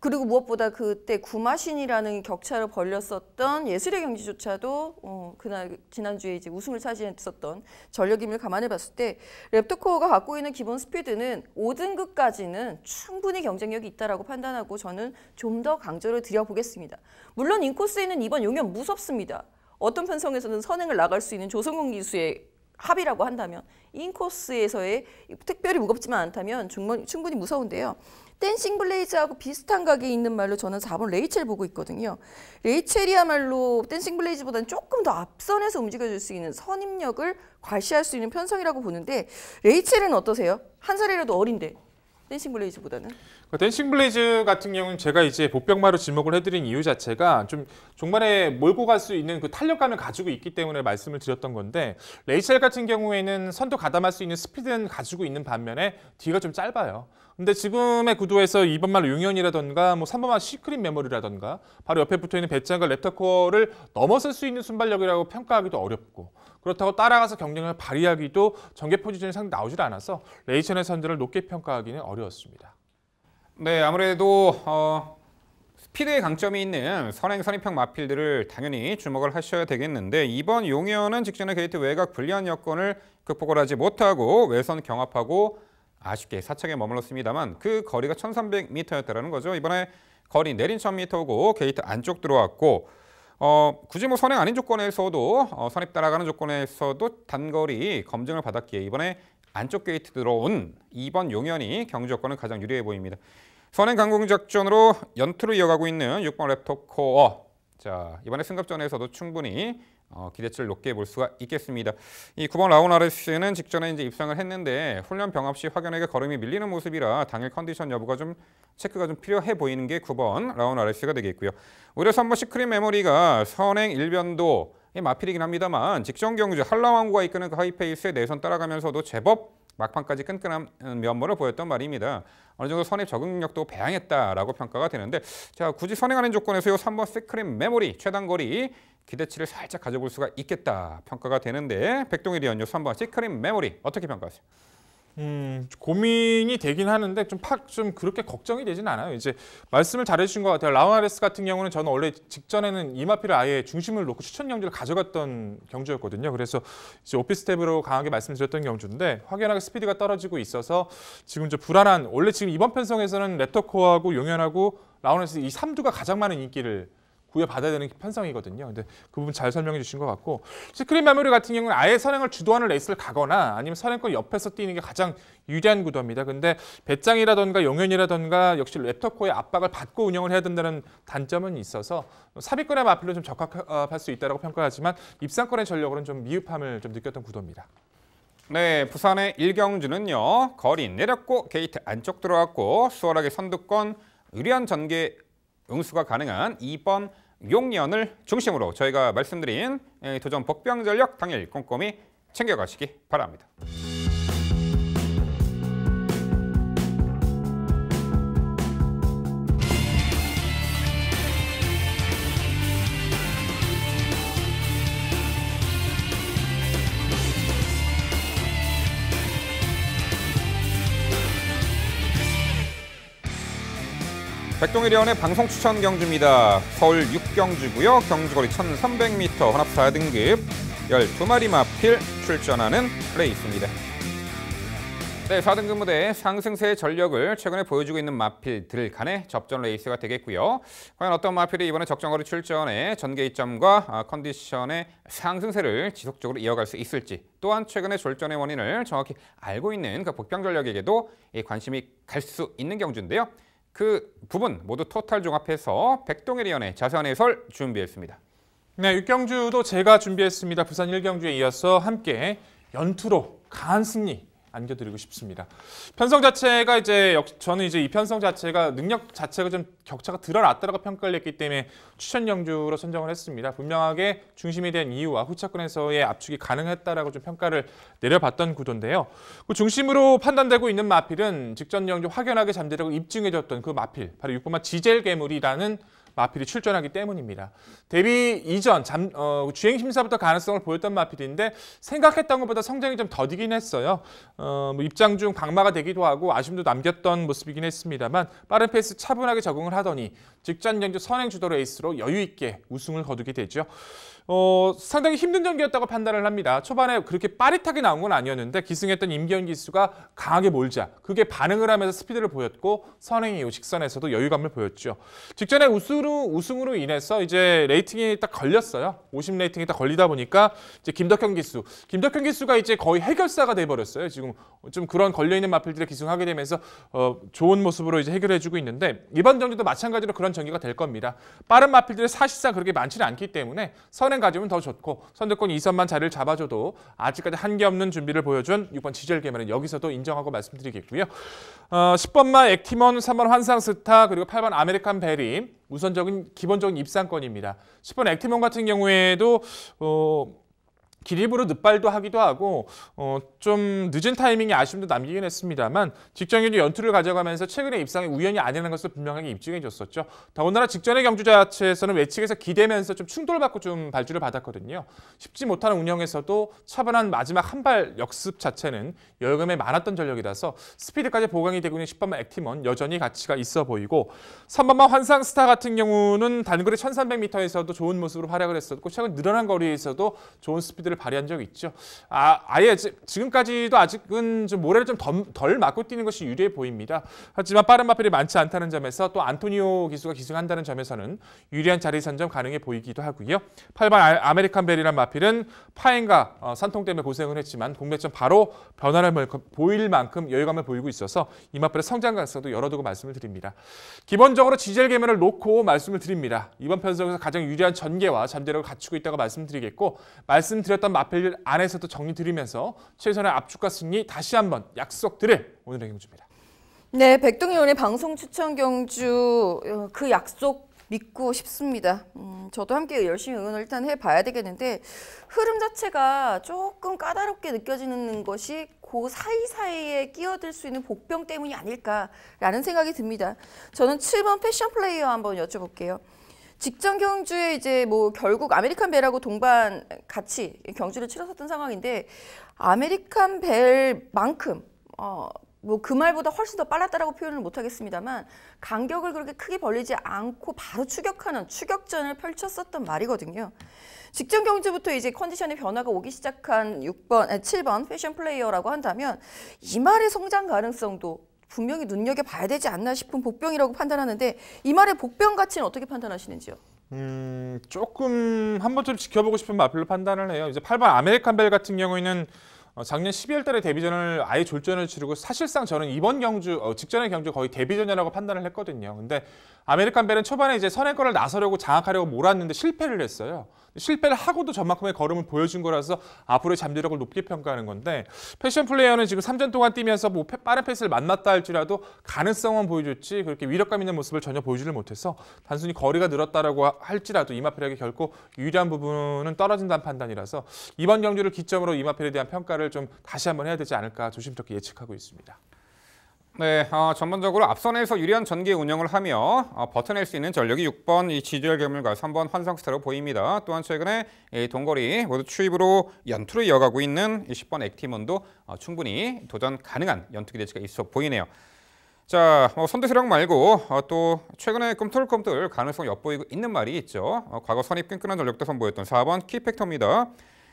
그리고 무엇보다 그때 구마신이라는 격차를 벌렸었던 예술의 경지조차도 어, 그날 지난주에 이제 우승을 차지했었던 전력임을 감안해 봤을 때 랩토코어가 갖고 있는 기본 스피드는 5등급까지는 충분히 경쟁력이 있다라고 판단하고 저는 좀 더 강조를 드려보겠습니다. 물론 인코스에 는 이번 용역 무섭습니다. 어떤 편성에서는 선행을 나갈 수 있는 조성공 기수의 합이라고 한다면 인코스에서의 특별히 무겁지만 않다면 충분히 무서운데요. 댄싱 블레이즈하고 비슷한 각이 있는 말로 저는 4번 레이첼 보고 있거든요. 레이첼이야말로 댄싱 블레이즈보다는 조금 더 앞선에서 움직여줄 수 있는 선입력을 과시할 수 있는 편성이라고 보는데 레이첼은 어떠세요? 한 살이라도 어린데 댄싱 블레이즈보다는? 그 댄싱 블레이즈 같은 경우는 제가 이제 복병마로 지목을 해드린 이유 자체가 좀 종말에 몰고 갈 수 있는 그 탄력감을 가지고 있기 때문에 말씀을 드렸던 건데 레이첼 같은 경우에는 선도 가담할 수 있는 스피드는 가지고 있는 반면에 뒤가 좀 짧아요. 근데 지금의 구도에서 2번 말용연이라던가뭐 3번 말 시크릿 메모리라던가 바로 옆에 붙어있는 배짱과 랩터 코어를 넘어설 수 있는 순발력이라고 평가하기도 어렵고 그렇다고 따라가서 경쟁을 발휘하기도 전개 포지션이 상당히 나오질 않아서 레이천의 선전을 높게 평가하기는 어려웠습니다. 네, 아무래도 어, 스피드의 강점이 있는 선행 선입형 마필들을 당연히 주목을 하셔야 되겠는데 이번 용현은 직전의 게이트 외곽 불리한 여건을 극복을 하지 못하고 외선 경합하고 아쉽게 사척에 머물렀습니다만 그 거리가 1 3 0 0 m 였다는 거죠. 이번에 거리 내린 1000m고 게이트 안쪽 들어왔고 어, 굳이 뭐 선행 아닌 조건에서도 어, 선입 따라가는 조건에서도 단거리 검증을 받았기에 이번에 안쪽 게이트 들어온 2번 용현이 경주 조건은 가장 유리해 보입니다. 선행 강공 작전으로 연투를 이어가고 있는 6번 랩터 코어. 자 이번에 승급전에서도 충분히 어, 기대치를 높게 볼 수가 있겠습니다. 이 9번 라우나레스는 직전에 이제 입상을 했는데 훈련 병합 시 화견에게 걸음이 밀리는 모습이라 당일 컨디션 여부가 좀 체크가 좀 필요해 보이는 게 9번 라우나레스가 되겠고요. 오히려 3번 시크릿 메모리가 선행 일변도 마필이긴 합니다만 직전 경주 한라왕구가 이끄는 그 하이페이스에 내선 따라가면서도 제법 막판까지 끈끈한 면모를 보였던 말입니다. 어느 정도 선입 적응력도 배양했다라고 평가가 되는데 자 굳이 선행하는 조건에서 요 3번 시크릿 메모리 최단거리 기대치를 살짝 가져볼 수가 있겠다 평가가 되는데 백동일이 연요 3번 시크릿 메모리 어떻게 평가하세요? 음, 고민이 되긴 하는데 좀 팍 좀 그렇게 걱정이 되진 않아요. 이제 말씀을 잘해주신 것 같아요. 라우나레스 같은 경우는 저는 원래 직전에는 이마피를 아예 중심을 놓고 추천 경주를 가져갔던 경주였거든요. 그래서 이제 오피스텝으로 강하게 말씀드렸던 경주인데 확연하게 스피드가 떨어지고 있어서 지금 좀 불안한 원래 지금 이번 편성에서는 랩터코하고 용현하고 라우나레스 이 삼두가 가장 많은 인기를 구해받아야 되는 편성이거든요. 근데 그 부분 잘 설명해 주신 것 같고 스크린 메모리 같은 경우는 아예 선행을 주도하는 레이스를 가거나 아니면 선행권 옆에서 뛰는 게 가장 유리한 구도입니다. 근데 배짱이라던가 용연이라던가 역시 랩터코의 압박을 받고 운영을 해야 된다는 단점은 있어서 사비권의 마필로 좀 적합할 수 있다고 평가하지만 입상권의 전력으로는 좀 미흡함을 좀 느꼈던 구도입니다. 네, 부산의 일경주는요. 거리 내렸고 게이트 안쪽 들어왔고 수월하게 선두권 의리한 전개 응수가 가능한 이번 용년을 중심으로 저희가 말씀드린 예, 도전 복병전력 당일 꼼꼼히 챙겨가시기 바랍니다. 백동일 의원의 방송 추천 경주입니다. 서울 6경주고요. 경주거리 1300m 혼합 4등급 12마리 마필 출전하는 레이스입니다. 네, 4등급 무대 상승세의 전력을 최근에 보여주고 있는 마필들 간의 접전 레이스가 되겠고요. 과연 어떤 마필이 이번에 적정거리 출전에 전개이점과 아, 컨디션의 상승세를 지속적으로 이어갈 수 있을지 또한 최근의 졸전의 원인을 정확히 알고 있는 그 복병 전력에게도 관심이 갈 수 있는 경주인데요. 그 부분 모두 토탈 종합해서 백동일 위원의 자세한 해설 준비했습니다. 네, 육경주도 제가 준비했습니다. 부산 일경주에 이어서 함께 연투로 강한 승리 안겨드리고 싶습니다. 편성 자체가 이제 저는 이제 이 편성 자체가 능력 자체가 좀 격차가 드러났다라고 평가를 했기 때문에 추천 영주로 선정을 했습니다. 분명하게 중심에 대한 이유와 후차권에서의 압축이 가능했다라고 좀 평가를 내려봤던 구도인데요. 그 중심으로 판단되고 있는 마필은 직전 영주 확연하게 잠재력을 입증해줬던 그 마필 바로 6번마 지젤 괴물이라는 마필이 출전하기 때문입니다. 데뷔 이전 잠, 어, 주행 심사부터 가능성을 보였던 마필인데 생각했던 것보다 성장이 좀 더디긴 했어요. 어, 뭐 입장 중 방마가 되기도 하고 아쉬움도 남겼던 모습이긴 했습니다만 빠른 페이스 차분하게 적응을 하더니 직전 경주 선행 주도 레이스로 여유 있게 우승을 거두게 되죠. 어, 상당히 힘든 경기였다고 판단을 합니다. 초반에 그렇게 빠릿하게 나온 건 아니었는데 기승했던 임기현 기수가 강하게 몰자 그게 반응을 하면서 스피드를 보였고 선행이 후직선에서도 여유감을 보였죠. 직전에 우승으로, 우승으로 인해서 이제 레이팅이 딱 걸렸어요. 50 레이팅이 딱 걸리다 보니까 이제 김덕현 기수, 김덕현 기수가 이제 거의 해결사가 돼버렸어요. 지금 좀 그런 걸려있는 마필들에 기승하게 되면서 어, 좋은 모습으로 이제 해결해주고 있는데 이번 경기도 마찬가지로 그런 전기가 될 겁니다. 빠른 마필들이 사실상 그렇게 많지는 않기 때문에 선행 시간 가지면 더 좋고 선두권 2선만 자리를 잡아줘도 아직까지 한계 없는 준비를 보여준 6번 지젤개임은 여기서도 인정하고 말씀드리겠고요. 어, 10번만 액티먼, 3번 환상스타, 그리고 8번 아메리칸 베리 우선적인 기본적인 입상권입니다. 10번 액티먼 같은 경우에도 어, 기립으로 늦발도 하기도 하고 어, 좀 늦은 타이밍이 아쉬움도 남기긴 했습니다만 직정윤이 연투를 가져가면서 최근에 입상이 우연이 아니라는 것을 분명하게 입증해줬었죠. 더군다나 직전의 경주자체에서는 외측에서 기대면서 좀 충돌받고 좀 발주를 받았거든요. 쉽지 못한 운영에서도 차분한 마지막 한 발 역습 자체는 여금에 많았던 전력이라서 스피드까지 보강이 되고 있는 10번만 액티먼 여전히 가치가 있어 보이고 3번만 환상스타 같은 경우는 단거리 1300m에서도 좋은 모습으로 활약을 했었고 최근 늘어난 거리에서도 좋은 스피드를 발휘한 적이 있죠. 아, 아예 지금까지도 아직은 좀 모래를 좀덜 맞고 뛰는 것이 유리해 보입니다. 하지만 빠른 마필이 많지 않다는 점에서 또 안토니오 기수가 기승한다는 점에서는 유리한 자리 선점 가능해 보이기도 하고요. 8번 아, 아메리칸 벨이란 마필은 파행과 어, 산통 때문에 고생을 했지만 공매점 바로 변화를 뭐, 보일 만큼 여유감을 보이고 있어서 이 마필의 성장 가능성도 열어두고 말씀을 드립니다. 기본적으로 지젤 계면을 놓고 말씀을 드립니다. 이번 편성에서 가장 유리한 전개와 잠재력을 갖추고 있다고 말씀드리겠고 말씀드렸 흔들렸던 마필 안에서도 정리 드리면서 최선의 압축과 승리 다시 한번 약속드릴 오늘의 경주입니다. 네, 백동이 오늘 방송 추천 경주 어, 그 약속 믿고 싶습니다. 음, 저도 함께 열심히 응원을 일단 해봐야 되겠는데 흐름 자체가 조금 까다롭게 느껴지는 것이 그 사이사이에 끼어들 수 있는 복병 때문이 아닐까라는 생각이 듭니다. 저는 7번 패션 플레이어 한번 여쭤볼게요. 직전 경주에 이제 뭐 결국 아메리칸 벨하고 동반 같이 경주를 치렀었던 상황인데 아메리칸 벨만큼 어, 뭐 그 말보다 훨씬 더 빨랐다라고 표현을 못하겠습니다만 간격을 그렇게 크게 벌리지 않고 바로 추격하는 추격전을 펼쳤었던 말이거든요. 직전 경주부터 이제 컨디션의 변화가 오기 시작한 6번, 7번 아, 패션 플레이어라고 한다면 이 말의 성장 가능성도 분명히 눈여겨봐야 되지 않나 싶은 복병이라고 판단하는데 이 말의 복병 가치는 어떻게 판단하시는지요? 음, 조금 한 번쯤 지켜보고 싶은 마필로 판단을 해요. 이제 8번 아메리칸벨 같은 경우에는 어, 작년 12월 달에 데뷔전을 아예 졸전을 치르고 사실상 저는 이번 경주 어, 직전의 경주 거의 데뷔전이라고 판단을 했거든요. 근데 아메리칸벨은 초반에 이제 선행권을 나서려고 장악하려고 몰았는데 실패를 했어요. 실패를 하고도 저만큼의 걸음을 보여준 거라서 앞으로의 잠재력을 높게 평가하는 건데 패션 플레이어는 지금 3전 동안 뛰면서 뭐 빠른 패스를 만났다 할지라도 가능성은 보여줬지 그렇게 위력감 있는 모습을 전혀 보여주질 못해서 단순히 거리가 늘었다라고 할지라도 이마펠에게 결코 유리한 부분은 떨어진다는 판단이라서 이번 경기를 기점으로 이마펠에 대한 평가를 좀 다시 한번 해야 되지 않을까 조심스럽게 예측하고 있습니다. 네, 어, 전반적으로 앞선에서 유리한 전기 운영을 하며 어, 버텨낼 수 있는 전력이 6번 이 지지열 괴물과 3번 환상스타로 보입니다. 또한 최근에 이 동거리 모두 추입으로 연투를 이어가고 있는 이 10번 액티몬도 어, 충분히 도전 가능한 연투기 대지가 있어 보이네요. 자, 뭐 선두세력 말고 어, 또 최근에 꿈틀꿈틀 가능성 엿보이고 있는 말이 있죠. 어, 과거 선입 끈끈한 전력도 선보였던 4번 키팩터입니다.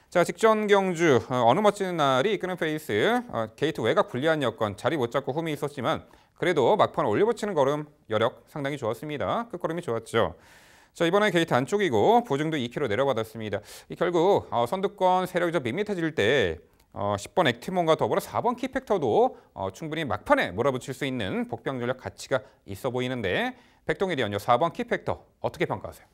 자, 직전 경주 어, 어느 멋진 날이 이끄는 페이스 어, 게이트 외곽 불리한 여건 자리 못 잡고 홈이 있었지만 그래도 막판 올려붙이는 걸음 여력 상당히 좋았습니다. 끝걸음이 좋았죠. 자 이번에 게이트 안쪽이고 보증도 2km 내려받았습니다. 이 결국 어, 선두권 세력이 좀 밋밋해질 때 어, 10번 액티몬과 더불어 4번 키팩터도 어, 충분히 막판에 몰아붙일 수 있는 복병 전략 가치가 있어 보이는데 백동일이 연 4번 키팩터 어떻게 평가하세요?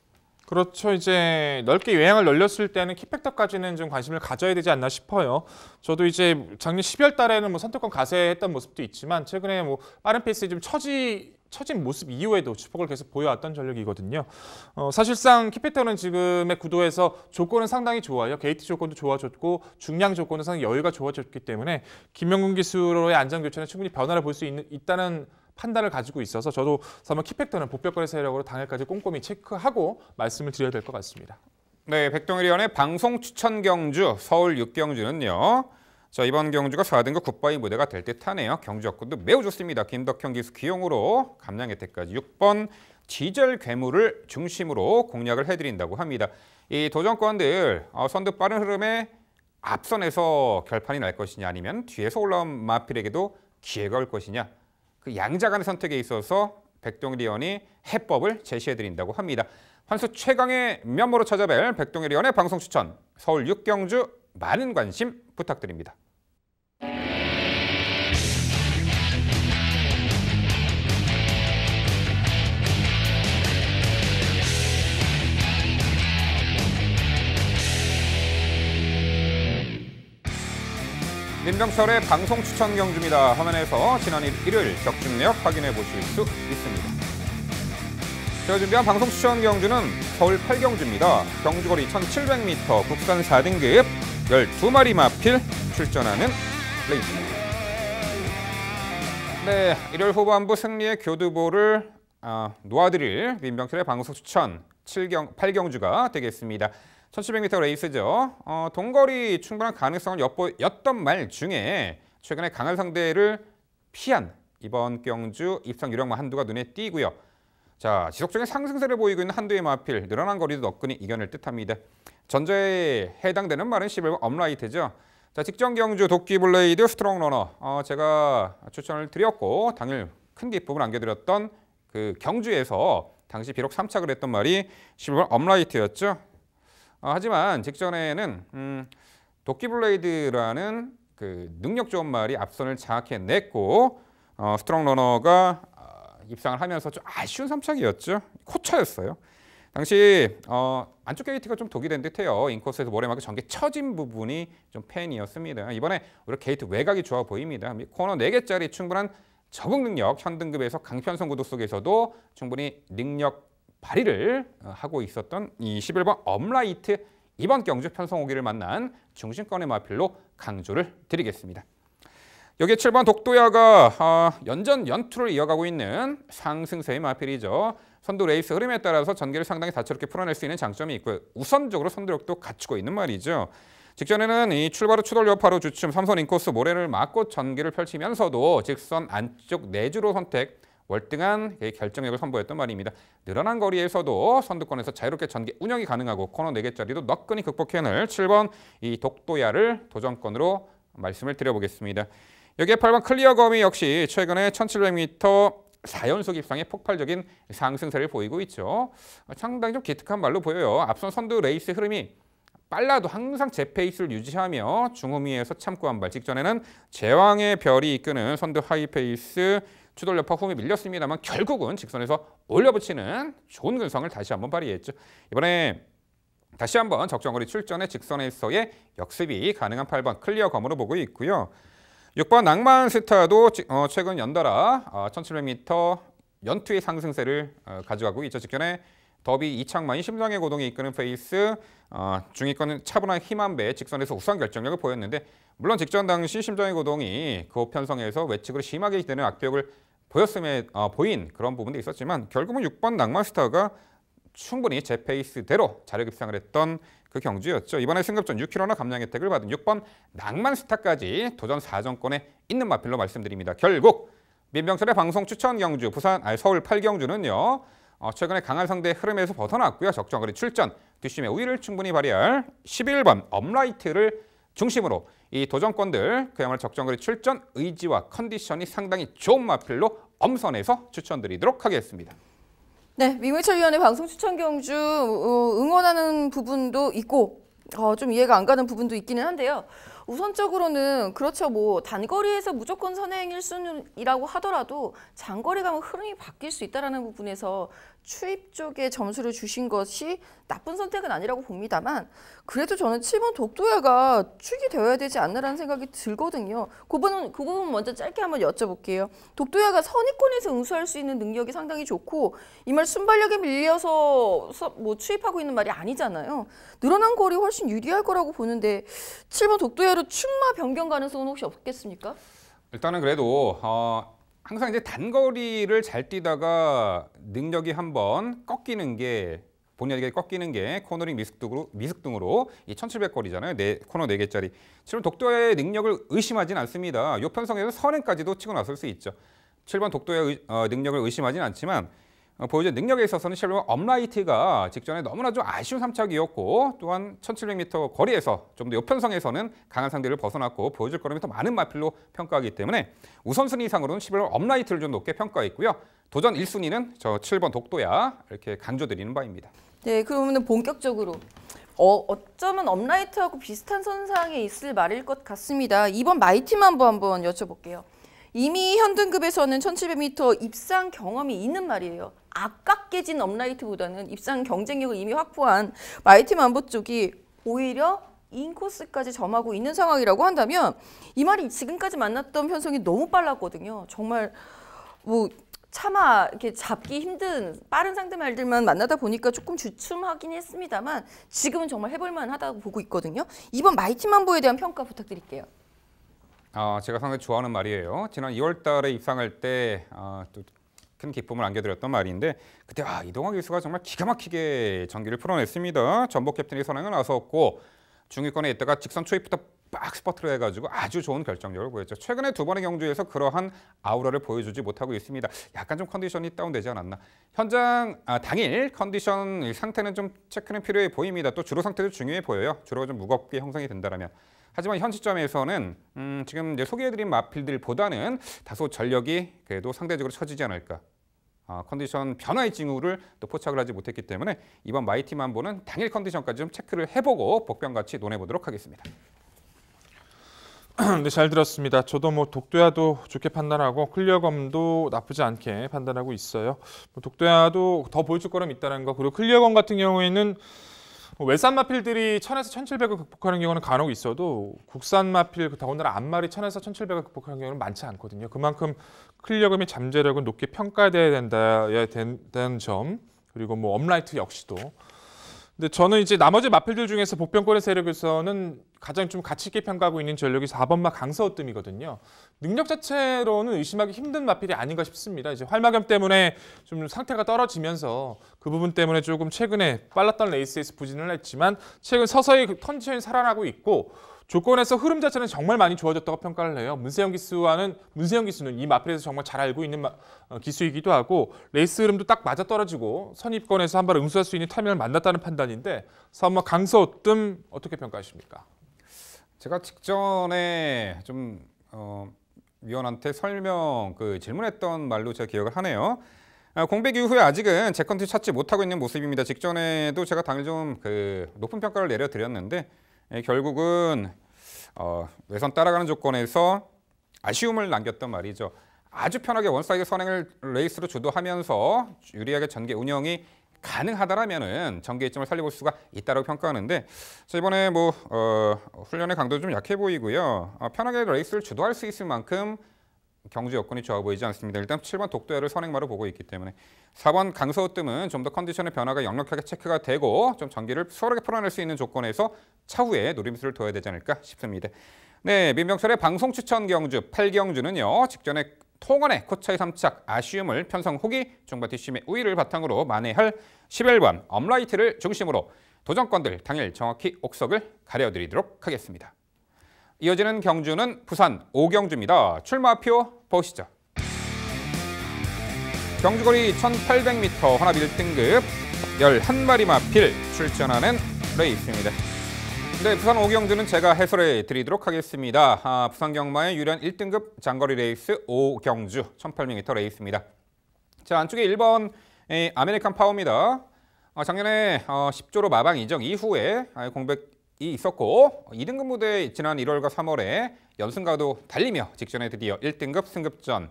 그렇죠. 이제 넓게 유행을 열렸을 때는 키팩터까지는 좀 관심을 가져야 되지 않나 싶어요. 저도 이제 작년 12월 달에는 뭐 선택권 가세했던 모습도 있지만 최근에 뭐 빠른 페이스에 좀 처지 처진 모습 이후에도 주폭을 계속 보여왔던 전력이거든요. 어, 사실상 키패터는 지금의 구도에서 조건은 상당히 좋아요. 게이트 조건도 좋아졌고 중량 조건은 상당히 여유가 좋아졌기 때문에 김명근 기수로의 안전 교체는 충분히 변화를 볼 수 있다는 판단을 가지고 있어서 저도 사면 키팩터는 복뼈거래 세력으로 당일까지 꼼꼼히 체크하고 말씀을 드려야 될 것 같습니다. 네, 백동일 의원의 방송 추천 경주 서울 6경주는요. 자 이번 경주가 4등급 굿바이 무대가 될 듯하네요. 경주 여건도 매우 좋습니다. 김덕현 기수 기용으로 감량 혜택까지 6번 지절 괴물을 중심으로 공략을 해드린다고 합니다. 이 도전권들 어, 선두 빠른 흐름에 앞선에서 결판이 날 것이냐 아니면 뒤에서 올라온 마필에게도 기회가 올 것이냐 그 양자 간의 선택에 있어서 백동일 의원이 해법을 제시해드린다고 합니다. 한수 최강의 면모로 찾아뵐 백동일 의원의 방송 추천 서울 육경주 많은 관심 부탁드립니다. 민병철의 방송 추천 경주입니다. 화면에서 지난 일요일 적중력 확인해 보실 수 있습니다. 제가 준비한 방송 추천 경주는 서울 8경주입니다. 경주거리 1700m 국산 4등급 12마리 마필 출전하는 레이스입니다. 네, 일요일 후반부 승리의 교두보를 아, 놓아드릴 민병철의 방송 추천 7경, 8경주가 되겠습니다. 1700m 레이스죠. 어, 동거리 충분한 가능성을 엿보였던 말 중에 최근에 강한 상대를 피한 이번 경주 입상 유력마 한두가 눈에 띄고요. 자 지속적인 상승세를 보이고 있는 한두의 마필 늘어난 거리도 너끈히 이겨낼 듯합니다. 전자에 해당되는 말은 11번 업라이트죠. 자 직전 경주 도끼 블레이드 스트롱 러너 어, 제가 추천을 드렸고 당일 큰 뒷부분 안겨드렸던 그 경주에서 당시 비록 3착을 했던 말이 11번 업라이트였죠. 어, 하지만 직전에는 음, 도끼블레이드라는 그 능력 좋은 말이 앞선을 장악해냈고 어, 스트롱러너가 어, 입상을 하면서 좀 아쉬운 3착이었죠 코차였어요. 당시 어, 안쪽 게이트가 좀 독이 된 듯해요. 인코스에서 모래막이 전개 처진 부분이 좀 팬이었습니다. 이번에 우리 게이트 외곽이 좋아 보입니다. 코너 4개짜리 충분한 적응 능력, 현 등급에서 강편 선구도 속에서도 충분히 능력 발휘를 어, 하고 있었던 이 11번 업라이트 이번 경주 편성오기를 만난 중심권의 마필로 강조를 드리겠습니다. 여기 7번 독도야가 어, 연전 연투를 이어가고 있는 상승세의 마필이죠. 선두 레이스 흐름에 따라서 전개를 상당히 다채롭게 풀어낼 수 있는 장점이 있고 우선적으로 선두력도 갖추고 있는 말이죠. 직전에는 이 출발 후 추돌 여파로 주춤 삼선 인코스 모래를 막고 전개를 펼치면서도 직선 안쪽 내주로 선택 월등한 그 결정력을 선보였던 말입니다. 늘어난 거리에서도 선두권에서 자유롭게 전개 운영이 가능하고 코너 4개짜리도 너끈히 극복해낼 7번 이 독도야를 도전권으로 말씀을 드려보겠습니다. 여기에 8번 클리어검이 역시 최근에 1700m 4연속 입상의 폭발적인 상승세를 보이고 있죠. 상당히 좀 기특한 말로 보여요. 앞선 선두 레이스 흐름이 빨라도 항상 제 페이스를 유지하며 중후미에서 참고 한발 직전에는 제왕의 별이 이끄는 선두 하이페이스 추돌려파 후미 밀렸습니다만 결국은 직선에서 올려붙이는 좋은 근성을 다시 한번 발휘했죠. 이번에 다시 한번 적정거리 출전의 직선에서의 역습이 가능한 8번 클리어 검으로 보고 있고요. 6번 낭만 스타도 어, 최근 연달아 1700m 어, 연투의 상승세를 어, 가져가고 있죠. 직전에 더비 이창만이 심장의 고동이 이끄는 페이스 중위권은 차분한 희한배 직선에서 우수한 결정력을 보였는데 물론 직전 당시 심장의 고동이 그 편성에서 외측으로 심하게 되는 악벽을 보였음에 어, 보인 그런 부분도 있었지만 결국은 6번 낭만스타가 충분히 제 페이스대로 자료 입상을 했던 그 경주였죠. 이번에 승급전 6kg나 감량 혜택을 받은 6번 낭만스타까지 도전 4정권에 있는 마필로 말씀드립니다. 결국 민병철의 방송 추천 경주 부산 아니, 서울 8경주는요. 어, 최근에 강한 상대 흐름에서 벗어났고요. 적정거리 출전, 뒷심의 우위를 충분히 발휘할 11번 업라이트를 중심으로 이 도전권들 그야말로 적정거리 출전 의지와 컨디션이 상당히 좋은 마필로 엄선해서 추천드리도록 하겠습니다. 네, 민회철 위원의 방송 추천 경주 어, 응원하는 부분도 있고 어, 좀 이해가 안 가는 부분도 있기는 한데요. 우선적으로는 그렇죠. 뭐 단거리에서 무조건 선행 1순위라고 하더라도 장거리 가면 뭐 흐름이 바뀔 수있다라 부분에서 추입 쪽에 점수를 주신 것이 나쁜 선택은 아니라고 봅니다만 그래도 저는 7번 독도야가 축이 되어야 되지 않나라는 생각이 들거든요. 그 부분, 그 부분 먼저 짧게 한번 여쭤볼게요. 독도야가 선입권에서 응수할 수 있는 능력이 상당히 좋고 이말 순발력에 밀려서 뭐 추입하고 있는 말이 아니잖아요. 늘어난 거리 훨씬 유리할 거라고 보는데 7번 독도야로 충마 변경 가능성은 혹시 없겠습니까? 일단은 그래도 어, 항상 이제 단거리를 잘 뛰다가 능력이 한번 꺾이는 게 본의 에게 꺾이는 게 코너링 미숙등으로, 미숙등으로 이 1700거리잖아요. 네, 코너 4개짜리. 7번 독도의 능력을 의심하진 않습니다. 요편성에서 선행까지도 치고 나설 수 있죠. 7번 독도의 의, 어, 능력을 의심하진 않지만 어, 보여준 능력에 있어서는 실로 업라이트가 직전에 너무나 좀 아쉬운 3착이었고 또한 1700m 거리에서 좀 더 요편성에서는 강한 상대를 벗어났고 보여줄 거름이 더 많은 마필로 평가하기 때문에 우선순위 상으로는 11월 업라이트를 좀 높게 평가했고요. 도전 1순위는 저 7번 독도야 이렇게 간조드리는 바입니다. 네, 그러면 본격적으로 어, 어쩌면 업라이트하고 비슷한 선상에 있을 말일 것 같습니다. 이번 마이티만 한번 여쭤볼게요. 이미 현등급에서는 1700m 입상 경험이 있는 말이에요. 아깝게 진 업라이트보다는 입상 경쟁력을 이미 확보한 마이티 만보 쪽이 오히려 인코스까지 점하고 있는 상황이라고 한다면 이 말이 지금까지 만났던 편성이 너무 빨랐거든요. 정말 뭐 차마 이렇게 잡기 힘든 빠른 상대 말들만 만나다 보니까 조금 주춤하긴 했습니다만 지금은 정말 해볼만 하다고 보고 있거든요. 이번 마이티 만보에 대한 평가 부탁드릴게요. 아, 제가 상당히 좋아하는 말이에요. 지난 2월 달에 입상할 때 어, 큰 기쁨을 안겨드렸던 말인데 그때 아, 이동학 교수가 정말 기가 막히게 전기를 풀어냈습니다. 전복 캡틴이 선행을 나섰고 중위권에 있다가 직선 초입부터 빡 스퍼트를 해가지고 아주 좋은 결정력을 보였죠. 최근에 두 번의 경주에서 그러한 아우라를 보여주지 못하고 있습니다. 약간 좀 컨디션이 다운되지 않았나. 현장 아, 당일 컨디션 상태는 좀 체크는 필요해 보입니다. 또 주로 상태도 중요해 보여요. 주로가 좀 무겁게 형성이 된다면 라 하지만 현 시점에서는 음, 지금 이제 소개해드린 마필들보다는 다소 전력이 그래도 상대적으로 처지지 않을까. 어, 컨디션 변화의 징후를 또 포착을 하지 못했기 때문에 이번 마이티 만보는 당일 컨디션까지 좀 체크를 해보고 복병같이 논해보도록 하겠습니다. 네, 잘 들었습니다. 저도 뭐 독도야도 좋게 판단하고 클리어검도 나쁘지 않게 판단하고 있어요. 뭐 독도야도 더 보여줄 거람 있다는 거 그리고 클리어검 같은 경우에는 외산 뭐 마필들이 1 0 0 0에서1 7 0 0을 극복하는 경우는 간혹 있어도 국산 마필 그 더군다나 1 0 0 0에서1 7 0 0을 극복하는 경우는 많지 않거든요. 그만큼 클리어금의 잠재력은 높게 평가돼야 된다에 된다는 점 그리고 뭐 업라이트 역시도 근데 저는 이제 나머지 마필들 중에서 복병권의 세력에서는 가장 좀 가치 있게 평가하고 있는 전력이 4번마 강서어뜸이거든요. 능력 자체로는 의심하기 힘든 마필이 아닌가 싶습니다. 이제 활마겸 때문에 좀 상태가 떨어지면서 그 부분 때문에 조금 최근에 빨랐던 레이스에서 부진을 했지만 최근 서서히 컨디션이 그 살아나고 있고 조건에서 흐름 자체는 정말 많이 좋아졌다고 평가를 해요. 문세영 기수와는 문세영 기수는 이 마필에서 정말 잘 알고 있는 어, 기수이기도 하고 레이스 흐름도 딱 맞아 떨어지고 선입권에서 한 발 응수할 수 있는 타이밍을 만났다는 판단인데 사모 뭐 강서뜸 어떻게 평가하십니까? 제가 직전에 좀 어, 위원한테 설명 그 질문했던 말로 제가 기억을 하네요. 아, 공백 이후에 아직은 제 컨트 찾지 못하고 있는 모습입니다. 직전에도 제가 당일 좀그 높은 평가를 내려드렸는데 예, 결국은 어, 외선 따라가는 조건에서 아쉬움을 남겼던 말이죠. 아주 편하게 원사이드 선행을 레이스로 주도하면서 유리하게 전개 운영이 가능하다라면은 전개점을 살려볼 수가 있다고 평가하는데 이번에 뭐 어, 훈련의 강도 좀 약해 보이고요. 어, 편하게 레이스를 주도할 수 있을 만큼 경주 여건이 좋아 보이지 않습니다. 일단 7번 독도해를 선행마로 보고 있기 때문에 4번 강서우뜸은 좀 더 컨디션의 변화가 역력하게 체크가 되고 좀 전기를 수월하게 풀어낼 수 있는 조건에서 차후에 노림수를 둬야 되지 않을까 싶습니다. 네, 민병철의 방송 추천 경주 8경주는요. 직전에 통원의 코차이 삼착 아쉬움을 편성 후기 중바티심의 우위를 바탕으로 만회할 11번 업라이트를 중심으로 도전권들 당일 정확히 옥석을 가려드리도록 하겠습니다. 이어지는 경주는 부산 오경주입니다. 출마표 보시죠. 경주거리 1800m 혼합 1등급 11마리 마필 출전하는 레이스입니다. 네, 부산 오경주는 제가 해설해 드리도록 하겠습니다. 아, 부산 경마의 유리 1등급 장거리 레이스 오경주 1800m 레이스입니다. 자, 안쪽에 1번 아메리칸 파워입니다. 어, 작년에 어, 10조로 마방 이적 이후에 아, 공백 이 있었고 2등급 무대 지난 1월과 3월에 연승가도 달리며 직전에 드디어 1등급 승급전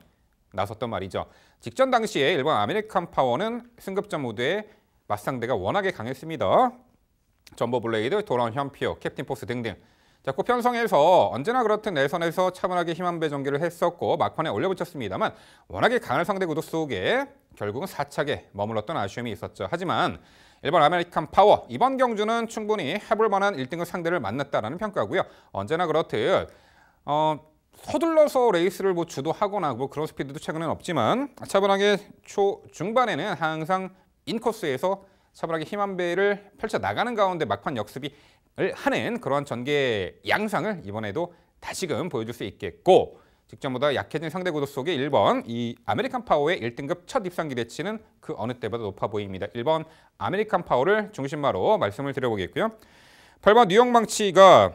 나섰던 말이죠. 직전 당시에 일본 아메리칸 파워는 승급전 무대에 맞상대가 워낙에 강했습니다. 전보 블레이드, 돌아온 현피오, 캡틴 포스 등등. 자, 고편성에서 언제나 그렇듯 내선에서 차분하게 희망배 전개를 했었고 막판에 올려붙였습니다만 워낙에 강한 상대 구도 속에 결국은 4차게 머물렀던 아쉬움이 있었죠. 하지만 일본 아메리칸 파워, 이번 경주는 충분히 해볼 만한 1등급 상대를 만났다라는 평가고요. 언제나 그렇듯 어, 서둘러서 레이스를 뭐 주도하거나 뭐 그런 스피드도 최근에 없지만 차분하게 초 중반에는 항상 인코스에서 차분하게 힘한 배를 펼쳐 나가는 가운데 막판 역습이 하는 그러 전개 양상을 이번에도 다시금 보여줄 수 있겠고 직전보다 약해진 상대 구도 속에 1번 이 아메리칸 파워의 1등급 첫 입상 기대치는 그 어느 때보다 높아 보입니다. 1번 아메리칸 파워를 중심마로 말씀을 드려보겠고요. 8번 뉴욕 망치가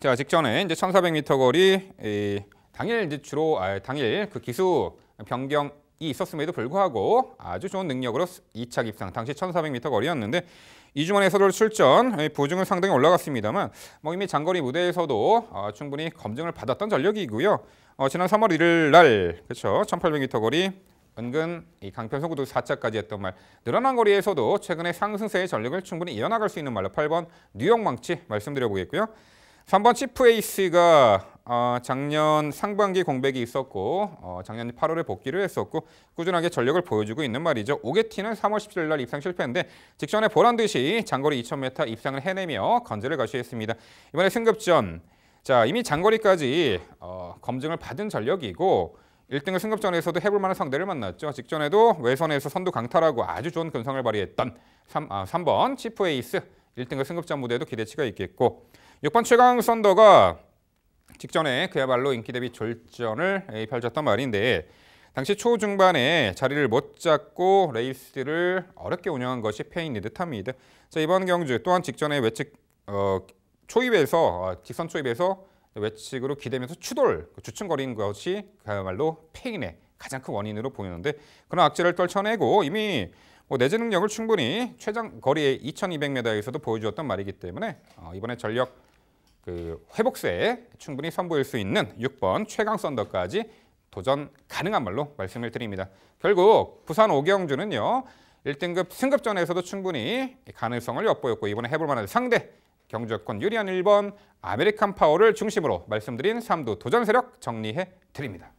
자 직전에 이제 1,400m 거리 이, 당일 이제 주로 아, 당일 그 기수 변경이 있었음에도 불구하고 아주 좋은 능력으로 2차 입상 당시 1,400m 거리였는데 이주만에 서돌 출전 보증은 상당히 올라갔습니다만 뭐 이미 장거리 무대에서도 어, 충분히 검증을 받았던 전력이고요. 어, 지난 3월 1일 날 그렇죠. 1800m 거리 은근 이강평서구도 4차까지 했던 말 늘어난 거리에서도 최근에 상승세의 전력을 충분히 이어나갈 수 있는 말로 8번 뉴욕 망치 말씀드려보겠고요. 3번 치프에이스가 어, 작년 상반기 공백이 있었고 어, 작년 8월에 복귀를 했었고 꾸준하게 전력을 보여주고 있는 말이죠. 오게티는 3월 17일 날 입상 실패인데 직전에 보란듯이 장거리 2000m 입상을 해내며 건재를 가시했습니다. 이번에 승급전 자 이미 장거리까지 어, 검증을 받은 전력이고 1등을 승급전에서도 해볼 만한 상대를 만났죠. 직전에도 외선에서 선두 강탈하고 아주 좋은 근성을 발휘했던 3, 아, 3번 치프 에이스 1등급 승급전 무대에도 기대치가 있겠고 6번 최강 썬더가 직전에 그야말로 인기 대비 졸전을 펼쳤던 말인데 당시 초중반에 자리를 못 잡고 레이스를 어렵게 운영한 것이 패인이 듯합니다. 자 이번 경주 또한 직전에 외측 어, 초입에서 어, 직선 초입에서 외측으로 기대면서 추돌 그 주춤거리는 것이 그야말로 페인의 가장 큰 원인으로 보이는데 그런 악재를 떨쳐내고 이미 뭐 내재 능력을 충분히 최장 거리의 2,200m에서도 보여주었던 말이기 때문에 어, 이번에 전력 그 회복세에 충분히 선보일 수 있는 6번 최강 썬더까지 도전 가능한 말로 말씀을 드립니다. 결국 부산 오경주는요. 1등급 승급전에서도 충분히 가능성을 엿보였고 이번에 해볼 만한 상대 경주 여건 유리한 1번 아메리칸 파워를 중심으로 말씀드린 3두 도전 세력 정리해 드립니다.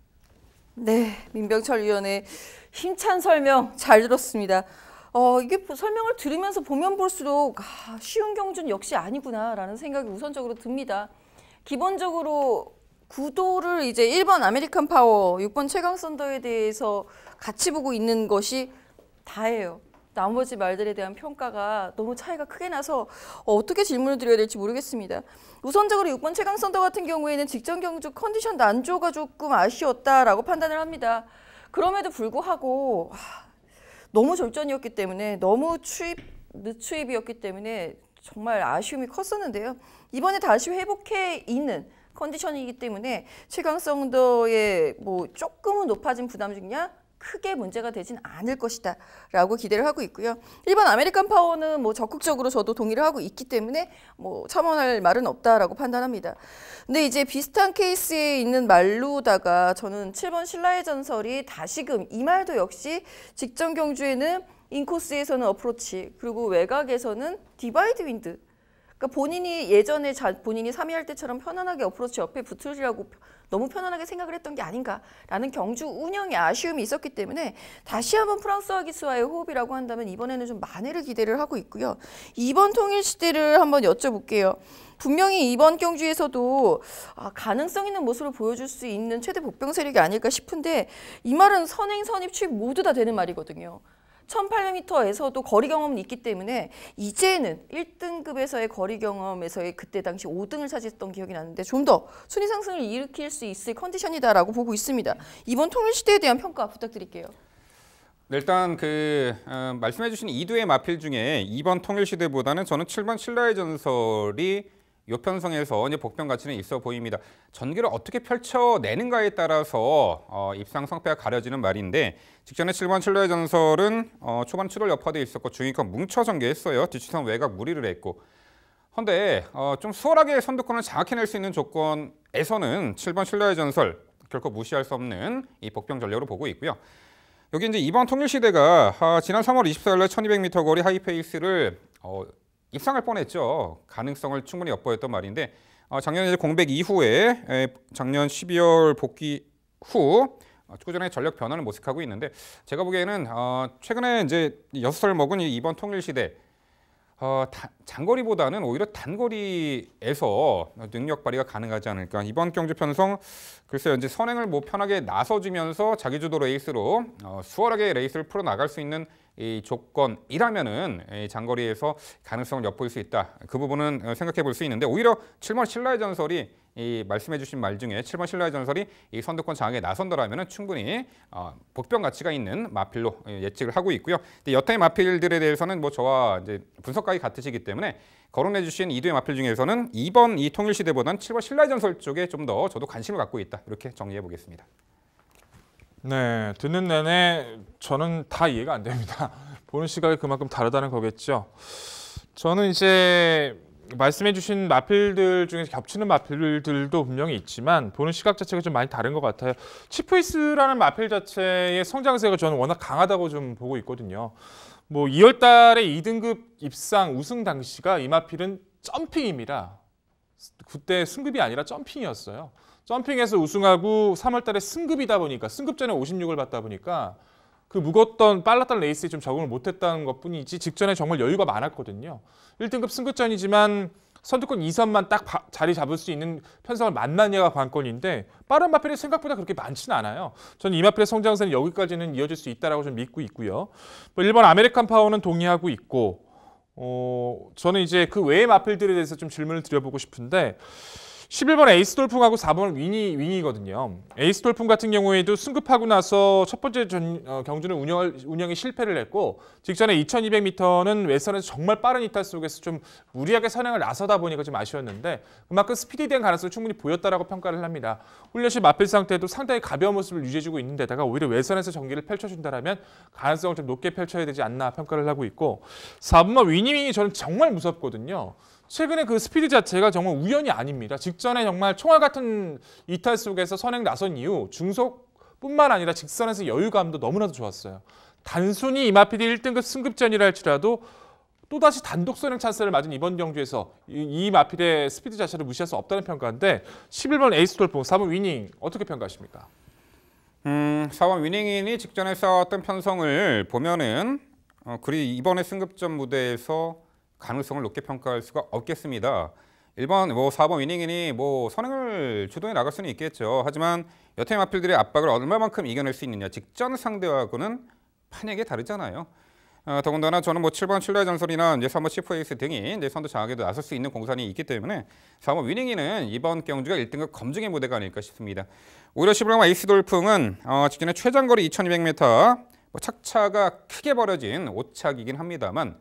네, 민병철 위원의 힘찬 설명 잘 들었습니다. 어, 이게 설명을 들으면서 보면 볼수록 아, 쉬운 경준 역시 아니구나라는 생각이 우선적으로 듭니다. 기본적으로 구도를 이제 1번 아메리칸 파워, 6번 최강 선더에 대해서 같이 보고 있는 것이 다예요. 나머지 말들에 대한 평가가 너무 차이가 크게 나서 어, 어떻게 질문을 드려야 될지 모르겠습니다. 우선적으로 6번 최강 선더 같은 경우에는 직전 경주 컨디션 난조가 조금 아쉬웠다라고 판단을 합니다. 그럼에도 불구하고 너무 절전이었기 때문에 너무 추입 늦추입이었기 때문에 정말 아쉬움이 컸었는데요. 이번에 다시 회복해 있는 컨디션이기 때문에 최강성도의 뭐 조금은 높아진 부담 중량 크게 문제가 되진 않을 것이다 라고 기대를 하고 있고요. 일반 아메리칸 파워는 뭐 적극적으로 저도 동의를 하고 있기 때문에 뭐 참언할 말은 없다라고 판단합니다. 근데 이제 비슷한 케이스에 있는 말로다가 저는 7번 신라의 전설이 다시금 이 말도 역시 직전 경주에는 인코스에서는 어프로치 그리고 외곽에서는 디바이드 윈드 그러니까 본인이 예전에 자, 본인이 3위 할 때처럼 편안하게 어프로치 옆에 붙으려고 너무 편안하게 생각을 했던 게 아닌가라는 경주 운영의 아쉬움이 있었기 때문에 다시 한번 프랑스와 기스와의 호흡이라고 한다면 이번에는 좀 만회를 기대를 하고 있고요. 이번 통일 시대를 한번 여쭤볼게요. 분명히 이번 경주에서도 아, 가능성 있는 모습을 보여줄 수 있는 최대 복병 세력이 아닐까 싶은데 이 말은 선행, 선입, 출 모두 다 되는 말이거든요. 1800m에서도 거리 경험은 있기 때문에 이제는 1등급에서의 거리 경험에서의 그때 당시 5등을 차지했던 기억이 나는데 좀 더 순위 상승을 일으킬 수 있을 컨디션이다라고 보고 있습니다. 이번 통일 시대에 대한 평가 부탁드릴게요. 네, 일단 그 어, 말씀해주신 2두의 마필 중에 2번 통일시대보다는 저는 7번 신라의 전설이 요편성에서 이제 복병 가치는 있어 보입니다. 전기를 어떻게 펼쳐내는가에 따라서 어, 입상 성패가 가려지는 말인데 직전에 7번 칠로의 전설은 어, 초반 7월 여파도 있었고 중위권 뭉쳐 전개했어요. 뒤치선 외곽 무리를 했고 헌데 어, 좀 수월하게 선두권을 장악해낼 수 있는 조건에서는 7번 칠라의 전설 결코 무시할 수 없는 이 복병 전력으로 보고 있고요. 여기 이제 이번 통일시대가 아, 지난 3월 24일 날 1200m 거리 하이페이스를 어, 입상할 뻔했죠. 가능성을 충분히 엿보였던 말인데 어, 작년 이제 공백 이후에 에, 작년 12월 복귀 후 꾸준히 어, 전력 변화를 모색하고 있는데 제가 보기에는 어, 최근에 이제 여섯 살 먹은 이번 통일 시대 어, 다, 장거리보다는 오히려 단거리에서 능력 발휘가 가능하지 않을까. 이번 경주 편성 글쎄 이제 선행을 뭐 편하게 나서주면서 자기 주도 레이스로 어, 수월하게 레이스를 풀어 나갈 수 있는 이 조건이라면은 이 장거리에서 가능성을 엿볼 수 있다. 그 부분은 어, 생각해 볼 수 있는데 오히려 7번 신라의 전설이 이 말씀해 주신 말 중에 7번 신라의 전설이 이 선두권 장악에 나선다라면 충분히 어, 복병 가치가 있는 마필로 예, 예측을 하고 있고요. 근데 여태의 마필들에 대해서는 뭐 저와 이제 분석가이 같으시기 때문에 거론해 주신 이두의 마필 중에서는 2번 이 통일시대보다는 7번 신라의 전설 쪽에 좀 더 저도 관심을 갖고 있다. 이렇게 정리해 보겠습니다. 네, 듣는 내내 저는 다 이해가 안 됩니다. 보는 시각이 그만큼 다르다는 거겠죠. 저는 이제 말씀해주신 마필들 중에서 겹치는 마필들도 분명히 있지만 보는 시각 자체가 좀 많이 다른 것 같아요. 치프이스라는 마필 자체의 성장세가 저는 워낙 강하다고 좀 보고 있거든요. 뭐 2월 달에 2등급 입상 우승 당시가 이 마필은 점핑입니다. 그때 승급이 아니라 점핑이었어요. 점핑해서 우승하고 3월달에 승급이다 보니까 승급전에 56을 받다 보니까 그 무거웠던 빨랐던 레이스에 좀 적응을 못했다는 것뿐이지 직전에 정말 여유가 많았거든요. 1등급 승급전이지만 선두권 2선만 딱 바, 자리 잡을 수 있는 편성을 만나냐가 관건인데 빠른 마필이 생각보다 그렇게 많지는 않아요. 저는 이 마필의 성장세는 여기까지는 이어질 수 있다라고 좀 믿고 있고요. 뭐 일본 아메리칸 파워는 동의하고 있고 어, 저는 이제 그 외의 마필들에 대해서 좀 질문을 드려보고 싶은데 11번 에이스돌풍하고 4번 윙이 윙이거든요. 에이스돌풍 같은 경우에도 승급하고 나서 첫 번째 전, 어, 경주는 운영 운영에 실패를 했고 직전에 2,200m는 외선에서 정말 빠른 이탈 속에서 좀 무리하게 선행을 나서다 보니까 좀 아쉬웠는데 그만큼 스피디된 가능성이 충분히 보였다라고 평가를 합니다. 훈련시 마필 상태도 상당히 가벼운 모습을 유지해주고 있는 데다가 오히려 외선에서 전기를 펼쳐준다라면 가능성을 좀 높게 펼쳐야 되지 않나 평가를 하고 있고 4번만 위니윙이 저는 정말 무섭거든요. 최근에 그 스피드 자체가 정말 우연이 아닙니다. 직전에 정말 총알 같은 이탈 속에서 선행 나선 이후 중속뿐만 아니라 직선에서 여유감도 너무나도 좋았어요. 단순히 이마피디 1등급 승급전이라 할지라도 또다시 단독 선행 찬스를 맞은 이번 경주에서 이, 이 마필의 스피드 자체를 무시할 수 없다는 평가인데 11번 에이스 돌풍 4번 위닝 어떻게 평가하십니까? 음, 4번 위닝인이 직전에 쌓았던 편성을 보면은 어, 그리 이번에 승급전 무대에서 가능성을 높게 평가할 수가 없겠습니다. 1번, 뭐 4번 위닝이니 뭐 선행을 주도해 나갈 수는 있겠죠. 하지만 여태 마필들의 압박을 얼마만큼 이겨낼 수 있느냐 직전 상대하고는 판에게 다르잖아요. 어, 더군다나 저는 뭐 7번 칠레 전설이나 이제 3번 시프에이스 등이 이제 선두 장악에도 나설 수 있는 공산이 있기 때문에 4번 위닝이는 이번 경주가 1등급 검증의 무대가 아닐까 싶습니다. 오히려 11번 에이스 뭐 돌풍은 어, 직전에 최장거리 2200m 뭐 착차가 크게 벌어진 오착이긴 합니다만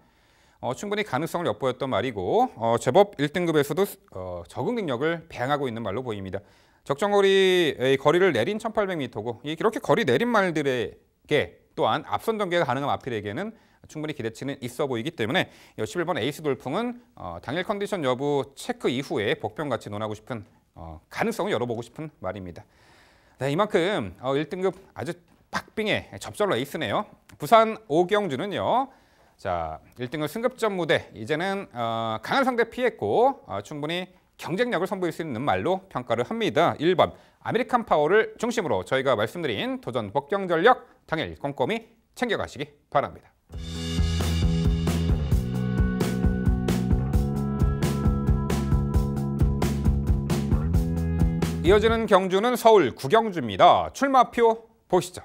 어, 충분히 가능성을 엿보였던 말이고 어, 제법 1등급에서도 어, 적응 능력을 배양하고 있는 말로 보입니다. 적정거리의 거리를 내린 1800m고 이렇게 거리 내린 말들에게 또한 앞선 전개가 가능한 마필에게는 충분히 기대치는 있어 보이기 때문에 11번 에이스 돌풍은 어, 당일 컨디션 여부 체크 이후에 복병같이 논하고 싶은 어, 가능성을 열어보고 싶은 말입니다. 네, 이만큼 어, 1등급 아주 빡빙의접절로 에이스네요. 부산 오경주는요. 자, 1등급 승급전 무대 이제는 어, 강한 상대 피했고 어, 충분히 경쟁력을 선보일 수 있는 말로 평가를 합니다. 1번 아메리칸 파워를 중심으로 저희가 말씀드린 도전 법경 전력 당일 꼼꼼히 챙겨가시기 바랍니다. 이어지는 경주는 서울 구경주입니다. 출마표 보시죠.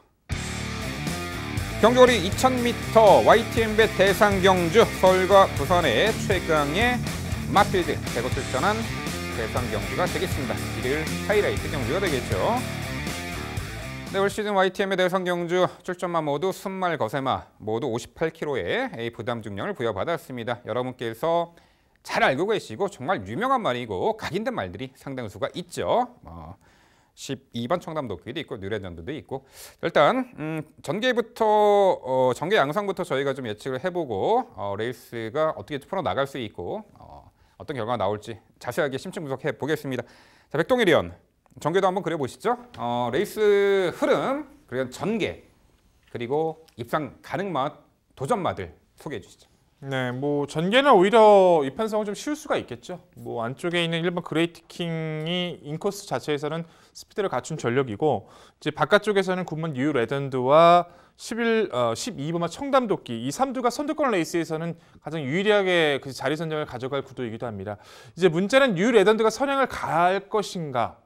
경기거리 2000m YTM배 대상 경주 서울과 부산의 최강의 마필드 대거 출전한 대상 경주가 되겠습니다. 일일 하이라이트 경주가 되겠죠. 네, 올 시즌 YTM의 대상 경주 출전만 모두 순말 거세마 모두 58kg의 A 부담 증량을 부여받았습니다. 여러분께서 잘 알고 계시고 정말 유명한 말이고 각인된 말들이 상당수가 있죠. 어. 12번 청담도길이 그 있고 뉴레전도도 있고 일단 음, 전개부터 어, 전개 양상부터 저희가 좀 예측을 해보고 어, 레이스가 어떻게 풀어 나갈 수 있고 어, 어떤 결과가 나올지 자세하게 심층 분석해 보겠습니다. 자 백동일위원 전개도 한번 그려보시죠. 어, 레이스 흐름 그리고 전개 그리고 입상 가능 맛 도전 마들 소개해 주시죠. 네, 뭐 전개는 오히려 입판성은 좀 쉬울 수가 있겠죠. 뭐 안쪽에 있는 1번 그레이트 킹이 인코스 자체에서는 스피드를 갖춘 전력이고 이제 바깥쪽에서는 굿먼 뉴 레전드와 11, 어, 12번마 청담도끼 이 3두가 선두권 레이스에서는 가장 유리하게 그 자리 선정을 가져갈 구도이기도 합니다. 이제 문제는 뉴 레전드가 선행을 갈 것인가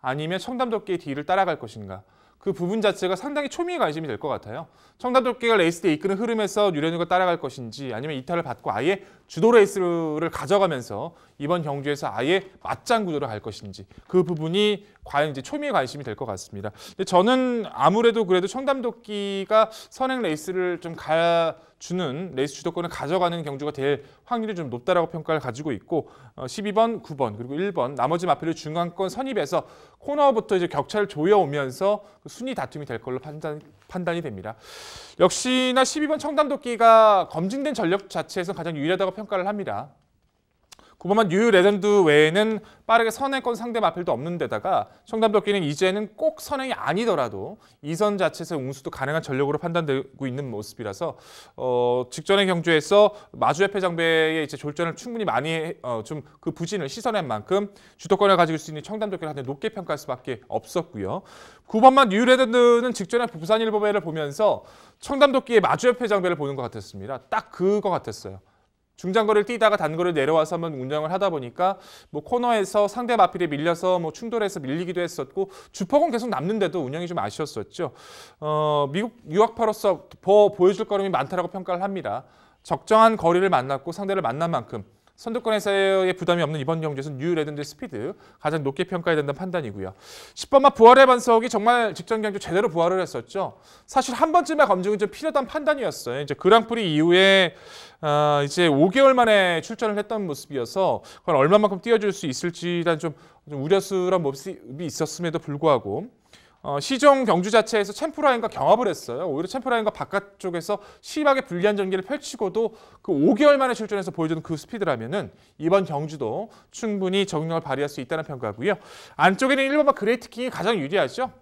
아니면 청담도끼의 뒤를 따라갈 것인가 그 부분 자체가 상당히 초미의 관심이 될 것 같아요. 청담 도끼가 레이스에 이끄는 흐름에서 유련우가 따라갈 것인지 아니면 이탈을 받고 아예 주도 레이스를 가져가면서 이번 경주에서 아예 맞짱 구도로 갈 것인지 그 부분이 과연 이제 초미의 관심이 될 것 같습니다. 저는 아무래도 그래도 청담 도끼가 선행 레이스를 좀 가. 주는 레이스 주도권을 가져가는 경주가 될 확률이 좀 높다라고 평가를 가지고 있고 12번, 어, 9번 그리고 1번 나머지 마필을 중간권 선입에서 코너부터 이제 격차를 조여오면서 그 순위 다툼이 될 걸로 판단, 판단이 됩니다. 역시나 12번 청담도끼가 검증된 전력 자체에서 가장 유리하다고 평가를 합니다. 고범한 뉴 레전드 외에는 빠르게 선행권 상대 마필도 없는 데다가 청담도끼는 이제는 꼭 선행이 아니더라도 이선 자체에서 웅수도 가능한 전력으로 판단되고 있는 모습이라서 어, 직전의 경주에서 마주협회 장배의 이제 졸전을 충분히 많이 어, 좀 그 부진을 시선한 만큼 주도권을 가지고 수 있는 청담도끼를한테 높게 평가할 수밖에 없었고요. 9번만 뉴 레전드는 직전에 부산일보배를 보면서 청담도끼의 마주협회 장배를 보는 것 같았습니다. 딱 그거 같았어요. 중장거리를 뛰다가 단거리를 내려와서 한번 운영을 하다 보니까 뭐 코너에서 상대 마필에 밀려서 뭐 충돌해서 밀리기도 했었고 주퍼은 계속 남는데도 운영이 좀 아쉬웠었죠. 어, 미국 유학파로서 더 보여줄 거름이 많다라고 평가를 합니다. 적정한 거리를 만났고 상대를 만난 만큼 선두권에서의 부담이 없는 이번 경기에서는 뉴 레전드 스피드 가장 높게 평가해야 된다는 판단이고요. 10번만 부활의 반석이 정말 직전 경기 제대로 부활을 했었죠. 사실 한 번쯤의 검증은좀 필요한 판단이었어요. 이제 그랑프리 이후에 어, 이제 5개월 만에 출전을 했던 모습이어서 그걸 얼마만큼 뛰어줄 수있을지 좀, 좀 우려스러운 모습이 있었음에도 불구하고 어, 시종 경주자체에서 챔프라인과 경합을 했어요. 오히려 챔프라인과 바깥쪽에서 심하게 불리한 전기를 펼치고도 그 5개월 만에 출전해서 보여주는 그 스피드라면은 이번 경주도 충분히 적응력을 발휘할 수 있다는 평가고요. 안쪽에는 1번과 그레이트킹이 가장 유리하죠.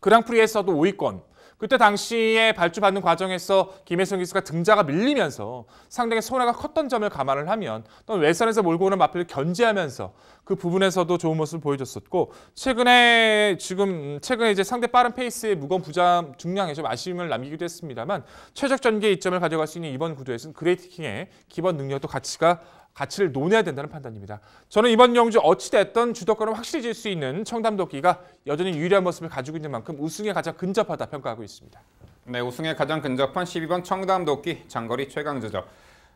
그랑프리에서도 5위권, 그때 당시에 발주받는 과정에서 김혜성 기수가 등자가 밀리면서 상당히 손해가 컸던 점을 감안을 하면 또외선에서 몰고 오는 마필을 견제하면서 그 부분에서도 좋은 모습을 보여줬었고 최근에 지금 음, 최근에 이제 상대 빠른 페이스의 무거운 부장 중량에 좀 아쉬움을 남기기도 했습니다만 최적 전개 이점을 가져갈 수 있는 이번 구도에서는 그레이트킹의 기본 능력도 가치가 가치를 논해야 된다는 판단입니다. 저는 이번 경주 어찌됐든 주도권을 확실히 질수 있는 청담도끼가 여전히 유리한 모습을 가지고 있는 만큼 우승에 가장 근접하다 평가하고 있습니다. 네, 우승에 가장 근접한 12번 청담도끼 장거리 최강자죠.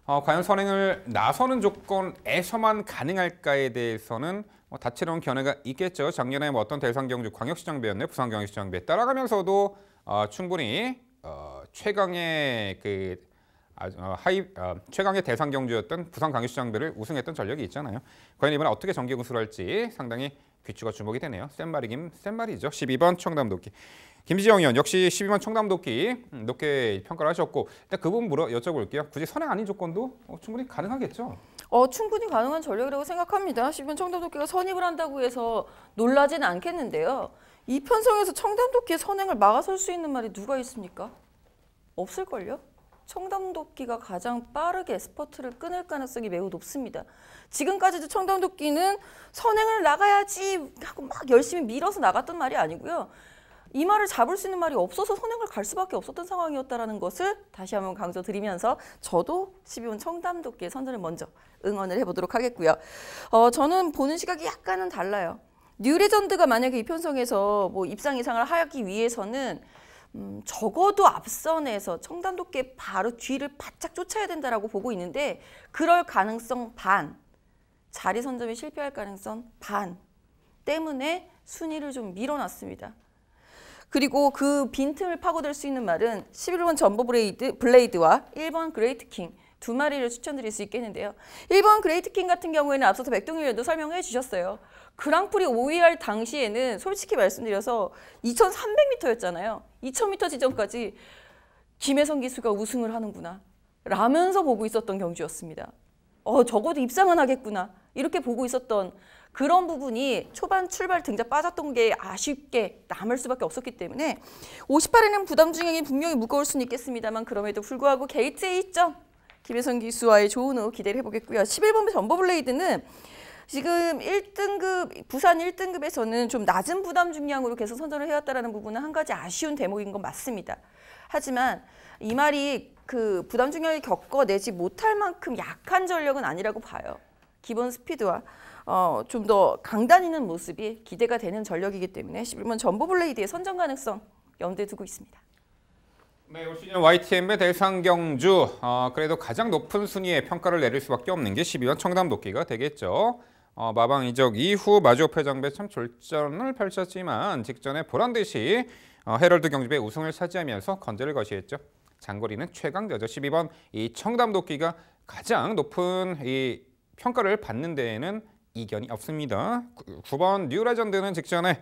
어, 과연 선행을 나서는 조건에서만 가능할까에 대해서는 뭐 다채로운 견해가 있겠죠. 작년에 뭐 어떤 대상 경주 광역시장 배였네 부산 경역시장 배 따라가면서도 어, 충분히 어, 최강의 그 아, 어, 하이, 어, 최강의 대상 경주였던 부산 강유시장들을 우승했던 전력이 있잖아요. 과연 이번에 어떻게 정기 우승을 할지 상당히 귀추가 주목이 되네요. 센 말이 김, 센 말이죠. 12번 청담 도끼. 김지영 의원 역시 12번 청담 도끼 높게 음, 평가를 하셨고 일단 그 부분 물어 여쭤볼게요. 굳이 선행 아닌 조건도 어, 충분히 가능하겠죠? 어, 충분히 가능한 전력이라고 생각합니다. 12번 청담 도끼가 선입을 한다고 해서 놀라진 않겠는데요. 이 편성에서 청담 도끼의 선행을 막아설 수 있는 말이 누가 있습니까? 없을걸요? 청담도끼가 가장 빠르게 스퍼트를 끊을 가능성이 매우 높습니다. 지금까지도 청담도끼는 선행을 나가야지 하고 막 열심히 밀어서 나갔던 말이 아니고요. 이 말을 잡을 수 있는 말이 없어서 선행을 갈 수밖에 없었던 상황이었다는 것을 다시 한번 강조드리면서 저도 12원 청담도끼의 선전을 먼저 응원을 해보도록 하겠고요. 어, 저는 보는 시각이 약간은 달라요. 뉴레전드가 만약에 이 편성에서 뭐 입상 이상을 하기 위해서는 음, 적어도 앞선에서 청담도께 바로 뒤를 바짝 쫓아야 된다라고 보고 있는데 그럴 가능성 반, 자리 선점에 실패할 가능성 반 때문에 순위를 좀 밀어놨습니다. 그리고 그 빈틈을 파고들 수 있는 말은 11번 전보 브레이드, 블레이드와 1번 그레이트 킹 두 마리를 추천드릴 수 있겠는데요. 1번 그레이트 킹 같은 경우에는 앞서서 백동일도 설명해 주셨어요. 그랑프리 5위 할 당시에는 솔직히 말씀드려서 2300m였잖아요. 2000m 지점까지 김혜성 기수가 우승을 하는구나 라면서 보고 있었던 경주였습니다. 어 적어도 입상은 하겠구나 이렇게 보고 있었던 그런 부분이 초반 출발 등자 빠졌던 게 아쉽게 남을 수밖에 없었기 때문에 58에는 부담 중행이 분명히 무거울 수는 있겠습니다만 그럼에도 불구하고 게이트에 있죠. 김혜성 기수와의 좋은 후 기대를 해보겠고요. 11번 전버 블레이드는 지금 1등급 부산 1등급에서는 좀 낮은 부담 중량으로 계속 선전을 해왔다라는 부분은 한 가지 아쉬운 대목인 건 맞습니다. 하지만 이 말이 그 부담 중량을 겪어내지 못할 만큼 약한 전력은 아니라고 봐요. 기본 스피드와 어, 좀 더 강단 있는 모습이 기대가 되는 전력이기 때문에 11번 전보 블레이드의 선전 가능성 염두에 두고 있습니다. 네, 올 시즌 YTM의 대상경주 어, 그래도 가장 높은 순위에 평가를 내릴 수밖에 없는 게 12번 청담 도끼가 되겠죠. 어, 마방 이적 이후 마지오페 장배 참절전을 펼쳤지만 직전에 보란듯이 어, 헤럴드 경주배 우승을 차지하면서 건재를 거시했죠. 장거리는 최강자 12번 이 청담 도끼가 가장 높은 이 평가를 받는 데에는 이견이 없습니다. 9번 뉴레전드는 직전에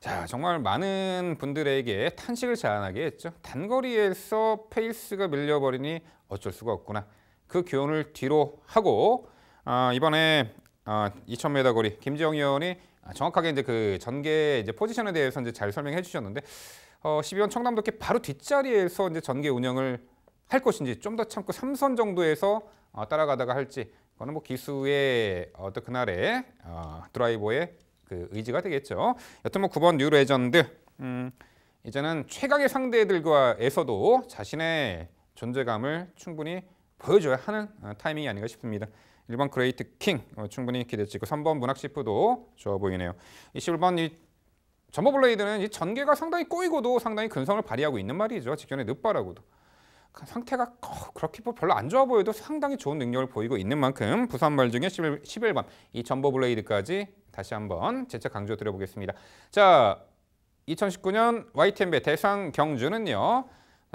자 정말 많은 분들에게 탄식을 자아나게 했죠. 단거리에서 페이스가 밀려버리니 어쩔 수가 없구나. 그 교훈을 뒤로 하고 어, 이번에 아, 2,000m 거리 김지영 의원이 아, 정확하게 이제 그 전개 이제 포지션에 대해서 이제 잘 설명해 주셨는데 어, 1 2번 청담도께 바로 뒷자리에서 이제 전개 운영을 할 것인지 좀 더 참고 3선 정도에서 어, 따라가다가 할지 그거는 뭐 기수의 어떤 그날의 어, 드라이버의 그 의지가 되겠죠. 여튼 뭐 9번 뉴 레전드 음, 이제는 최강의 상대들과에서도 자신의 존재감을 충분히 보여줘야 하는 어, 타이밍이 아닌가 싶습니다. 1번 그레이트 킹 어, 충분히 기대치고 3번 문학 시프도 좋아 보이네요. 21번 이 점버 블레이드는 이 전개가 상당히 꼬이고도 상당히 근성을 발휘하고 있는 말이죠. 직전에 늦바라고도. 그 상태가 그렇게 뭐 별로 안 좋아 보여도 상당히 좋은 능력을 보이고 있는 만큼 부산말 중에 11, 11번 이 점버 블레이드까지 다시 한번 재차 강조 드려보겠습니다. 자, 2019년 YTMB 대상 경주는요.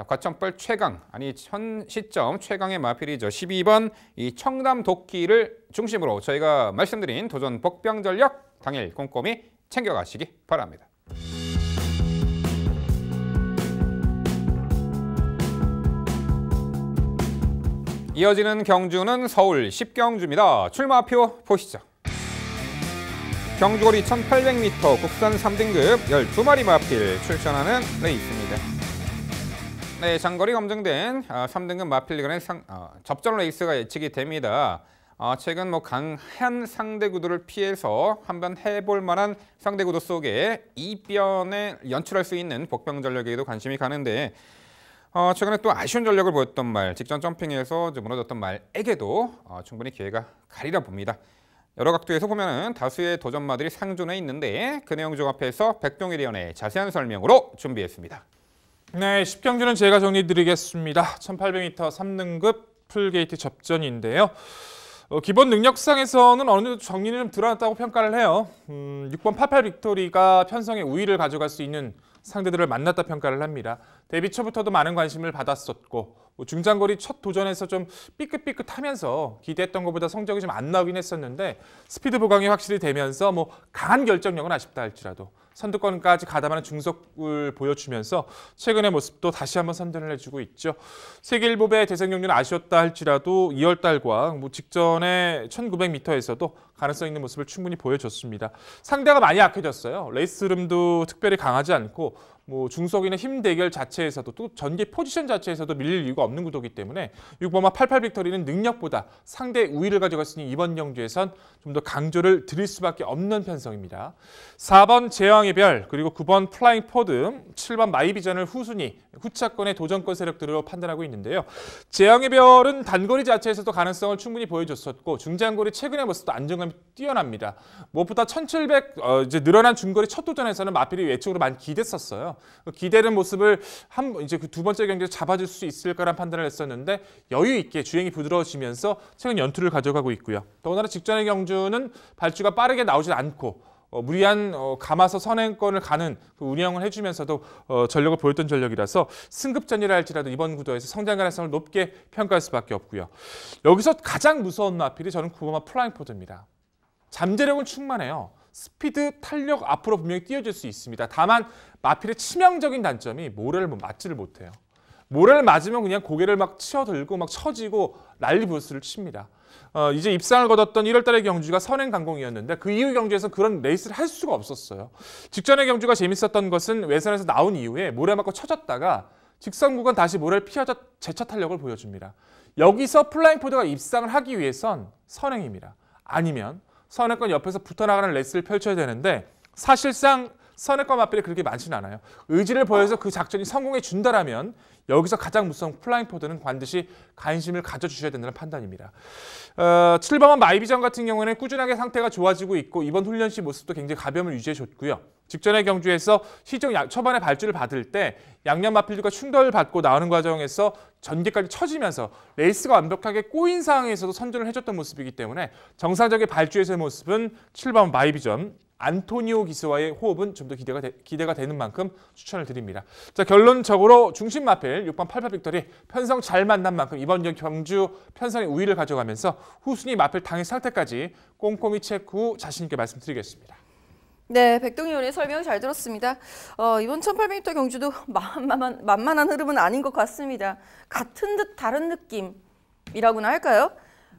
과천뻘 최강, 아니 현 시점 최강의 마필이죠. 12번 이 청담 도끼를 중심으로 저희가 말씀드린 도전 복병 전력 당일 꼼꼼히 챙겨가시기 바랍니다. 이어지는 경주는 서울 10경주입니다. 출마표 보시죠. 경주거리 1800m 국산 3등급 12마리 마필 출전하는 레이스입니다. 네, 장거리 검증된 3등급 아, 마필리그는 어, 접전 레이스가 예측이 됩니다. 어, 최근 뭐 강한 상대 구도를 피해서 한번 해볼 만한 상대 구도 속에 이변에 연출할 수 있는 복병 전력에도 관심이 가는데 어, 최근에 또 아쉬운 전력을 보였던 말, 직전 점핑에서 무너졌던 말에게도 어, 충분히 기회가 가리라 봅니다. 여러 각도에서 보면 다수의 도전마들이 상존해 있는데 그 내용 종합해서 백종일위원회 자세한 설명으로 준비했습니다. 네, 1 0경주는 제가 정리드리겠습니다. 1800m 3등급 풀게이트 접전인데요. 어, 기본 능력상에서는 어느 정도 정리는 드러났다고 평가를 해요. 음, 6번 파팔 빅토리가 편성의 우위를 가져갈 수 있는 상대들을 만났다 평가를 합니다. 데뷔 초부터도 많은 관심을 받았었고 뭐 중장거리 첫 도전에서 좀 삐끗삐끗하면서 기대했던 것보다 성적이 좀 안 나오긴 했었는데 스피드 보강이 확실히 되면서 뭐 강한 결정력은 아쉽다 할지라도 선두권까지 가담하는 중석을 보여주면서 최근의 모습도 다시 한번 선전을 해주고 있죠. 세계일보배 대선 경륜 아쉬웠다 할지라도 2월 달과 뭐 직전에 1900m에서도 가능성 있는 모습을 충분히 보여줬습니다. 상대가 많이 약해졌어요. 레이스름도 특별히 강하지 않고 뭐 중석이나 힘 대결 자체에서도 또전기 포지션 자체에서도 밀릴 이유가 없는 구도기 때문에 6번마 88빅토리는 능력보다 상대 우위를 가져갔으니 이번 경주에선 좀 더 강조를 드릴 수밖에 없는 편성입니다. 4번 제왕의 별 그리고 9번 플라잉 포드 7번 마이비전을 후순위 후차권의 도전권 세력들로 판단하고 있는데요. 제왕의 별은 단거리 자체에서도 가능성을 충분히 보여줬었고 중장거리 최근의 모습도 안정감이 뛰어납니다. 무엇보다 1700 어, 이제 늘어난 중거리 첫 도전에서는 마필이 외측으로 많이 기댔었어요. 기대는 모습을 한 이제 그 두 번째 경기를 잡아줄 수 있을까라는 판단을 했었는데 여유 있게 주행이 부드러워지면서 최근 연투를 가져가고 있고요. 더군다나 직전의 경주는 발주가 빠르게 나오지 않고 어, 무리한 어, 감아서 선행권을 가는 그 운영을 해주면서도 어, 전력을 보였던 전력이라서 승급전이라 할지라도 이번 구도에서 성장 가능성을 높게 평가할 수밖에 없고요. 여기서 가장 무서운 마필이 저는 구범마 플라잉 포드입니다. 잠재력은 충만해요. 스피드, 탄력 앞으로 분명히 뛰어질 수 있습니다. 다만 마필의 치명적인 단점이 모래를 뭐 맞지를 못해요. 모래를 맞으면 그냥 고개를 막 치어들고 막 처지고 난리 부스를 칩니다. 어, 이제 입상을 거뒀던 1월달의 경주가 선행 강공이었는데 그 이후 경주에서 그런 레이스를 할 수가 없었어요. 직전의 경주가 재밌었던 것은 외선에서 나온 이후에 모래 맞고 처졌다가 직선 구간 다시 모래를 피하자 재차 탄력을 보여줍니다. 여기서 플라잉 포드가 입상을 하기 위해선 선행입니다. 아니면 선행권 옆에서 붙어나가는 레스를 펼쳐야 되는데 사실상 선행권 맞필이 그렇게 많지는 않아요. 의지를 보여서 그 작전이 성공해 준다라면 여기서 가장 무서운 플라잉 포드는 반드시 관심을 가져주셔야 된다는 판단입니다. 어, 7번은 마이비전 같은 경우에는 꾸준하게 상태가 좋아지고 있고 이번 훈련 시 모습도 굉장히 가벼움을 유지해줬고요. 직전의 경주에서 시정 초반에 발주를 받을 때 양념 마필류가 충돌받고 나오는 과정에서 전개까지 처지면서 레이스가 완벽하게 꼬인 상황에서도 선전을 해줬던 모습이기 때문에 정상적인 발주에서의 모습은 7번 마이비전 안토니오 기스와의 호흡은 좀 더 기대가, 되, 기대가 되는 만큼 추천을 드립니다. 자 결론적으로 중심 마필 6번 8파 빅터리 편성 잘 만난 만큼 이번 경주 편성의 우위를 가져가면서 후순위 마필 당일 상태까지 꼼꼼히 체크 후 자신 있게 말씀드리겠습니다. 네, 백동희 의원의 설명 잘 들었습니다. 어, 이번 1800m 경주도 만만한, 만만한 흐름은 아닌 것 같습니다. 같은 듯 다른 느낌이라고나 할까요?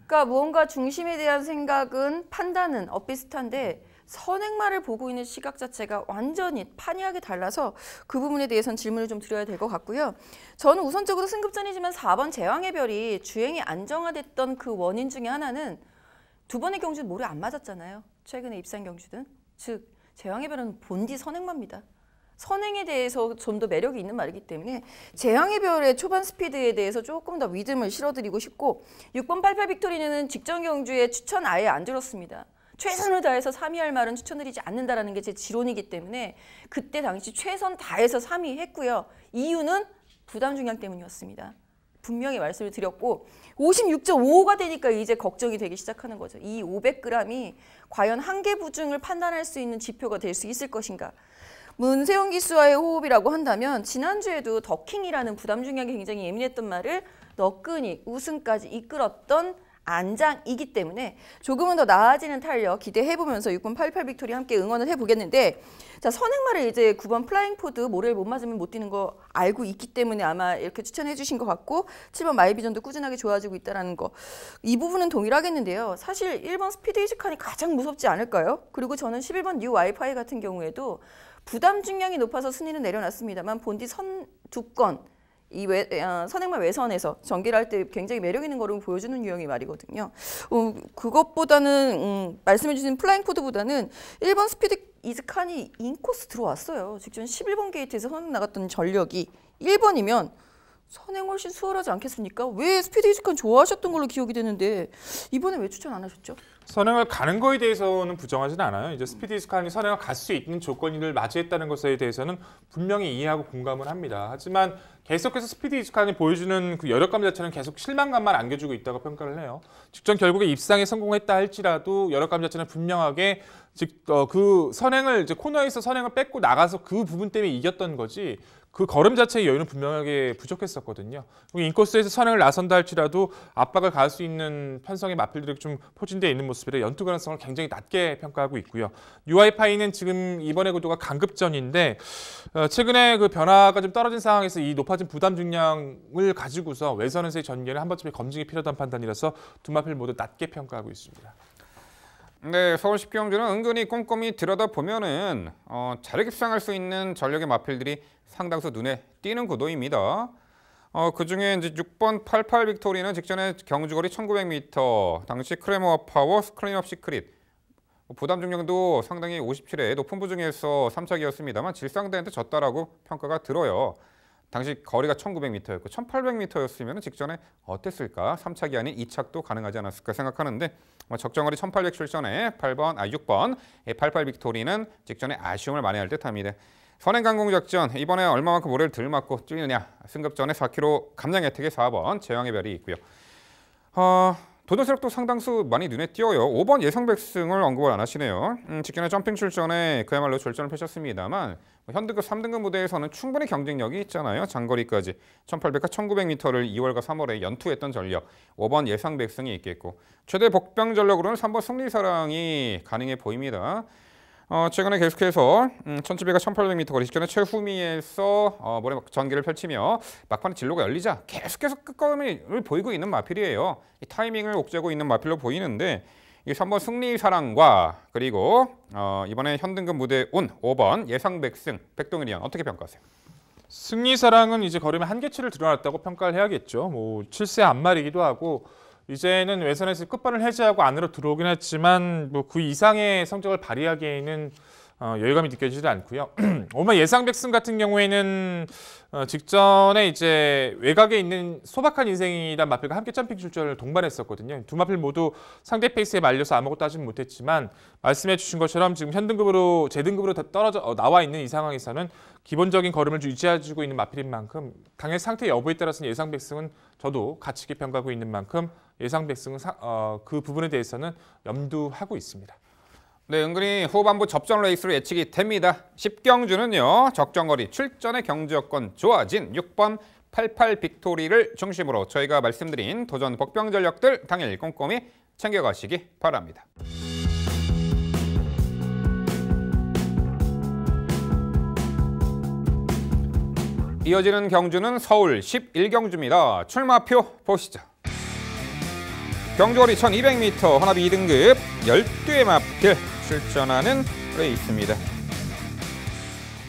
그러니까 무언가 중심에 대한 생각은 판단은 엇비슷한데 선행말을 보고 있는 시각 자체가 완전히 판이하게 달라서 그 부분에 대해서는 질문을 좀 드려야 될 것 같고요. 저는 우선적으로 승급전이지만 4번 제왕의 별이 주행이 안정화됐던 그 원인 중에 하나는 두 번의 경주는 모래 안 맞았잖아요. 최근에 입산 경주든. 즉 재앙의별은 본디 선행마입니다. 선행에 대해서 좀 더 매력이 있는 말이기 때문에 재앙의별의 초반 스피드에 대해서 조금 더 믿음을 실어드리고 싶고 6번 88 빅토리는 직전 경주에 추천 아예 안 들었습니다. 최선을 다해서 3위 할 말은 추천드리지 않는다라는 게 제 지론이기 때문에 그때 당시 최선 다해서 3위 했고요. 이유는 부담 중량 때문이었습니다. 분명히 말씀을 드렸고 56.55가 되니까 이제 걱정이 되기 시작하는 거죠. 이 500g이 과연 한계 부증을 판단할 수 있는 지표가 될 수 있을 것인가. 문세용 기수와의 호흡이라고 한다면 지난주에도 더킹이라는 부담 중량에 굉장히 예민했던 말을 너끈히 우승까지 이끌었던 안장이기 때문에 조금은 더 나아지는 탄력 기대해보면서 6번 88 빅토리 함께 응원을 해보겠는데 자 선행말에 이제 9번 플라잉 포드 모래를 못 맞으면 못 뛰는 거 알고 있기 때문에 아마 이렇게 추천해 주신 것 같고 7번 마이비전도 꾸준하게 좋아지고 있다는 라거이 부분은 동일하겠는데요. 사실 1번 스피드 이즈칸이 가장 무섭지 않을까요? 그리고 저는 11번 뉴 와이파이 같은 경우에도 부담 중량이 높아서 순위는 내려놨습니다만 본디 선 두건 이 외, 어, 선행만 외선에서 전개를 할 때 굉장히 매력 있는 걸음 보여주는 유형이 말이거든요. 어, 그것보다는 음, 말씀해주신 플라잉 포드보다는 1번 스피드 이즈칸이 인코스 들어왔어요. 직전 11번 게이트에서 선행 나갔던 전력이 1번이면 선행 훨씬 수월하지 않겠습니까? 왜 스피드 이즈칸 좋아하셨던 걸로 기억이 되는데 이번에 왜 추천 안 하셨죠? 선행을 가는 거에 대해서는 부정하진 않아요. 이제 스피드 이스칸이 선행을 갈 수 있는 조건을 맞이했다는 것에 대해서는 분명히 이해하고 공감을 합니다. 하지만 계속해서 스피드 이축하이 보여주는 그 여력감 자체는 계속 실망감만 안겨주고 있다고 평가를 해요. 직전 결국에 입상에 성공했다 할지라도 여력감 자체는 분명하게 즉그 어, 그 선행을 이제 코너에서 선행을 뺏고 나가서 그 부분 때문에 이겼던 거지 그 걸음 자체의 여유는 분명하게 부족했었거든요. 인코스에서 선행을 나선다 할지라도 압박을 가할 수 있는 편성의 마필들이 좀 포진되어 있는 모습이라 연투 가능성을 굉장히 낮게 평가하고 있고요. UI파이는 지금 이번의 구도가 강급전인데 어, 최근에 그 변화가 좀 떨어진 상황에서 이 높아진 부담 중량을 가지고서 외선에서의 전개를 한 번쯤에 검증이 필요한 판단이라서 두 마필 모두 낮게 평가하고 있습니다. 네, 서울식 경주는 은근히 꼼꼼히 들여다보면은 어, 자력 입상할 수 있는 전력의 마필들이 상당수 눈에 띄는 구도입니다. 어, 그중에 이제 6번 88 빅토리는 직전에 경주거리 1900m, 당시 크레모어 파워, 스크린업 시크릿, 부담 중량도 상당히 57회 높은 부중에서 3착이었습니다만 질상대한테 졌다라고 평가가 들어요. 당시 거리가 1900m였고 1800m였으면 직전에 어땠을까? 3착이 아닌 2착도 가능하지 않았을까 생각하는데 뭐 적정거리 1800 출전에 8번, 아 6번 88 빅토리는 직전에 아쉬움을 만회할 듯합니다. 선행강공작전 이번에 얼마만큼 모래들 맞고 뛰느냐 승급 전에 4 k g 감량 혜택의 4번 제왕의 별이 있고요. 어, 도전 세력도 상당수 많이 눈에 띄어요. 5번 예상 백승을 언급을 안 하시네요. 음, 직전에 점핑 출전에 그야말로 절전을 펼쳤습니다만 뭐 현등급 3등급 무대에서는 충분히 경쟁력이 있잖아요. 장거리까지 1800과 1900m를 2월과 3월에 연투했던 전력 5번 예상 백승이 있겠고 최대 복병 전력으로는 3번 승리사랑이 가능해 보입니다. 어, 최근에 계속해서 음, 1700과 1800m 거리 직전에 최후미에서 어, 모래 전기를 펼치며 막판에 진로가 열리자 계속해서 끝걸음을 보이고 있는 마필이에요. 이 타이밍을 옥죄고 있는 마필로 보이는데 이 3번 승리사랑과 그리고 어, 이번에 현등급 무대에 온 5번 예상백승 백동일이언 어떻게 평가하세요? 승리사랑은 이제 걸음에 한계치를 드러났다고 평가를 해야겠죠. 뭐 7세 안말이기도 하고 이제는 외선에서 끝발을 해제하고 안으로 들어오긴 했지만 뭐 그 이상의 성적을 발휘하기에는 어, 여유감이 느껴지지 않고요. 오마 예상 백승 같은 경우에는 어, 직전에 이제 외곽에 있는 소박한 인생이란 마필과 함께 점핑 출전을 동반했었거든요. 두 마필 모두 상대 페이스에 말려서 아무것도 하진 못했지만 말씀해 주신 것처럼 지금 현등급으로 재등급으로 떨어져 어, 나와 있는 이 상황에서는 기본적인 걸음을 유지해주고 있는 마필인 만큼 당일 상태 여부에 따라서는 예상 백승은 저도 가치게 평가하고 있는 만큼 예상 백승은 사, 어, 그 부분에 대해서는 염두하고 있습니다. 네, 은근히 후반부 접전 레이스로 예측이 됩니다. 1경주는요 적정거리 출전의 경주 여건 좋아진 6번 88 빅토리를 중심으로 저희가 말씀드린 도전 복병 전력들 당일 꼼꼼히 챙겨가시기 바랍니다. 이어지는 경주는 서울 11경주입니다. 출마표 보시죠. 경주거리 1200m 혼합 2등급 1 2개 마필 출전하는 레이스입니다.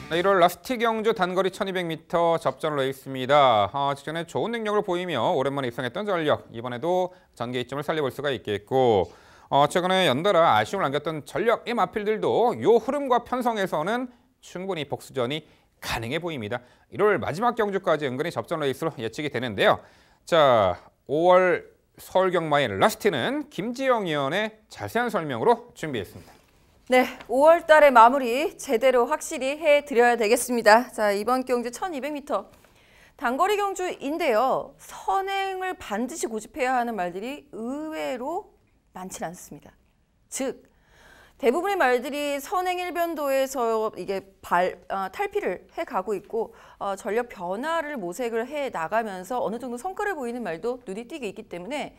1월 라스티 경주 단거리 1200m 접전 레이스입니다. 어, 직전에 좋은 능력을 보이며 오랜만에 입상했던 전력, 이번에도 전개 이점을 살려볼 수가 있겠고 어, 최근에 연달아 아쉬움을 남겼던 전력 M 마필들도 요 흐름과 편성에서는 충분히 복수전이 가능해 보입니다. 1월 마지막 경주까지 은근히 접전 레이스로 예측이 되는데요. 자, 5월 서울 경마인 라스트는 김지영 위원의 자세한 설명으로 준비했습니다. 네, 5월 달에 마무리 제대로 확실히 해드려야 되겠습니다. 자, 이번 경주 1200m 단거리 경주인데요. 선행을 반드시 고집해야 하는 말들이 의외로 많지 않습니다. 즉, 대부분의 말들이 선행 일변도에서 이게 발, 어, 탈피를 해 가고 있고 어, 전력 변화를 모색을 해 나가면서 어느 정도 성과를 보이는 말도 눈이 띄게 있기 때문에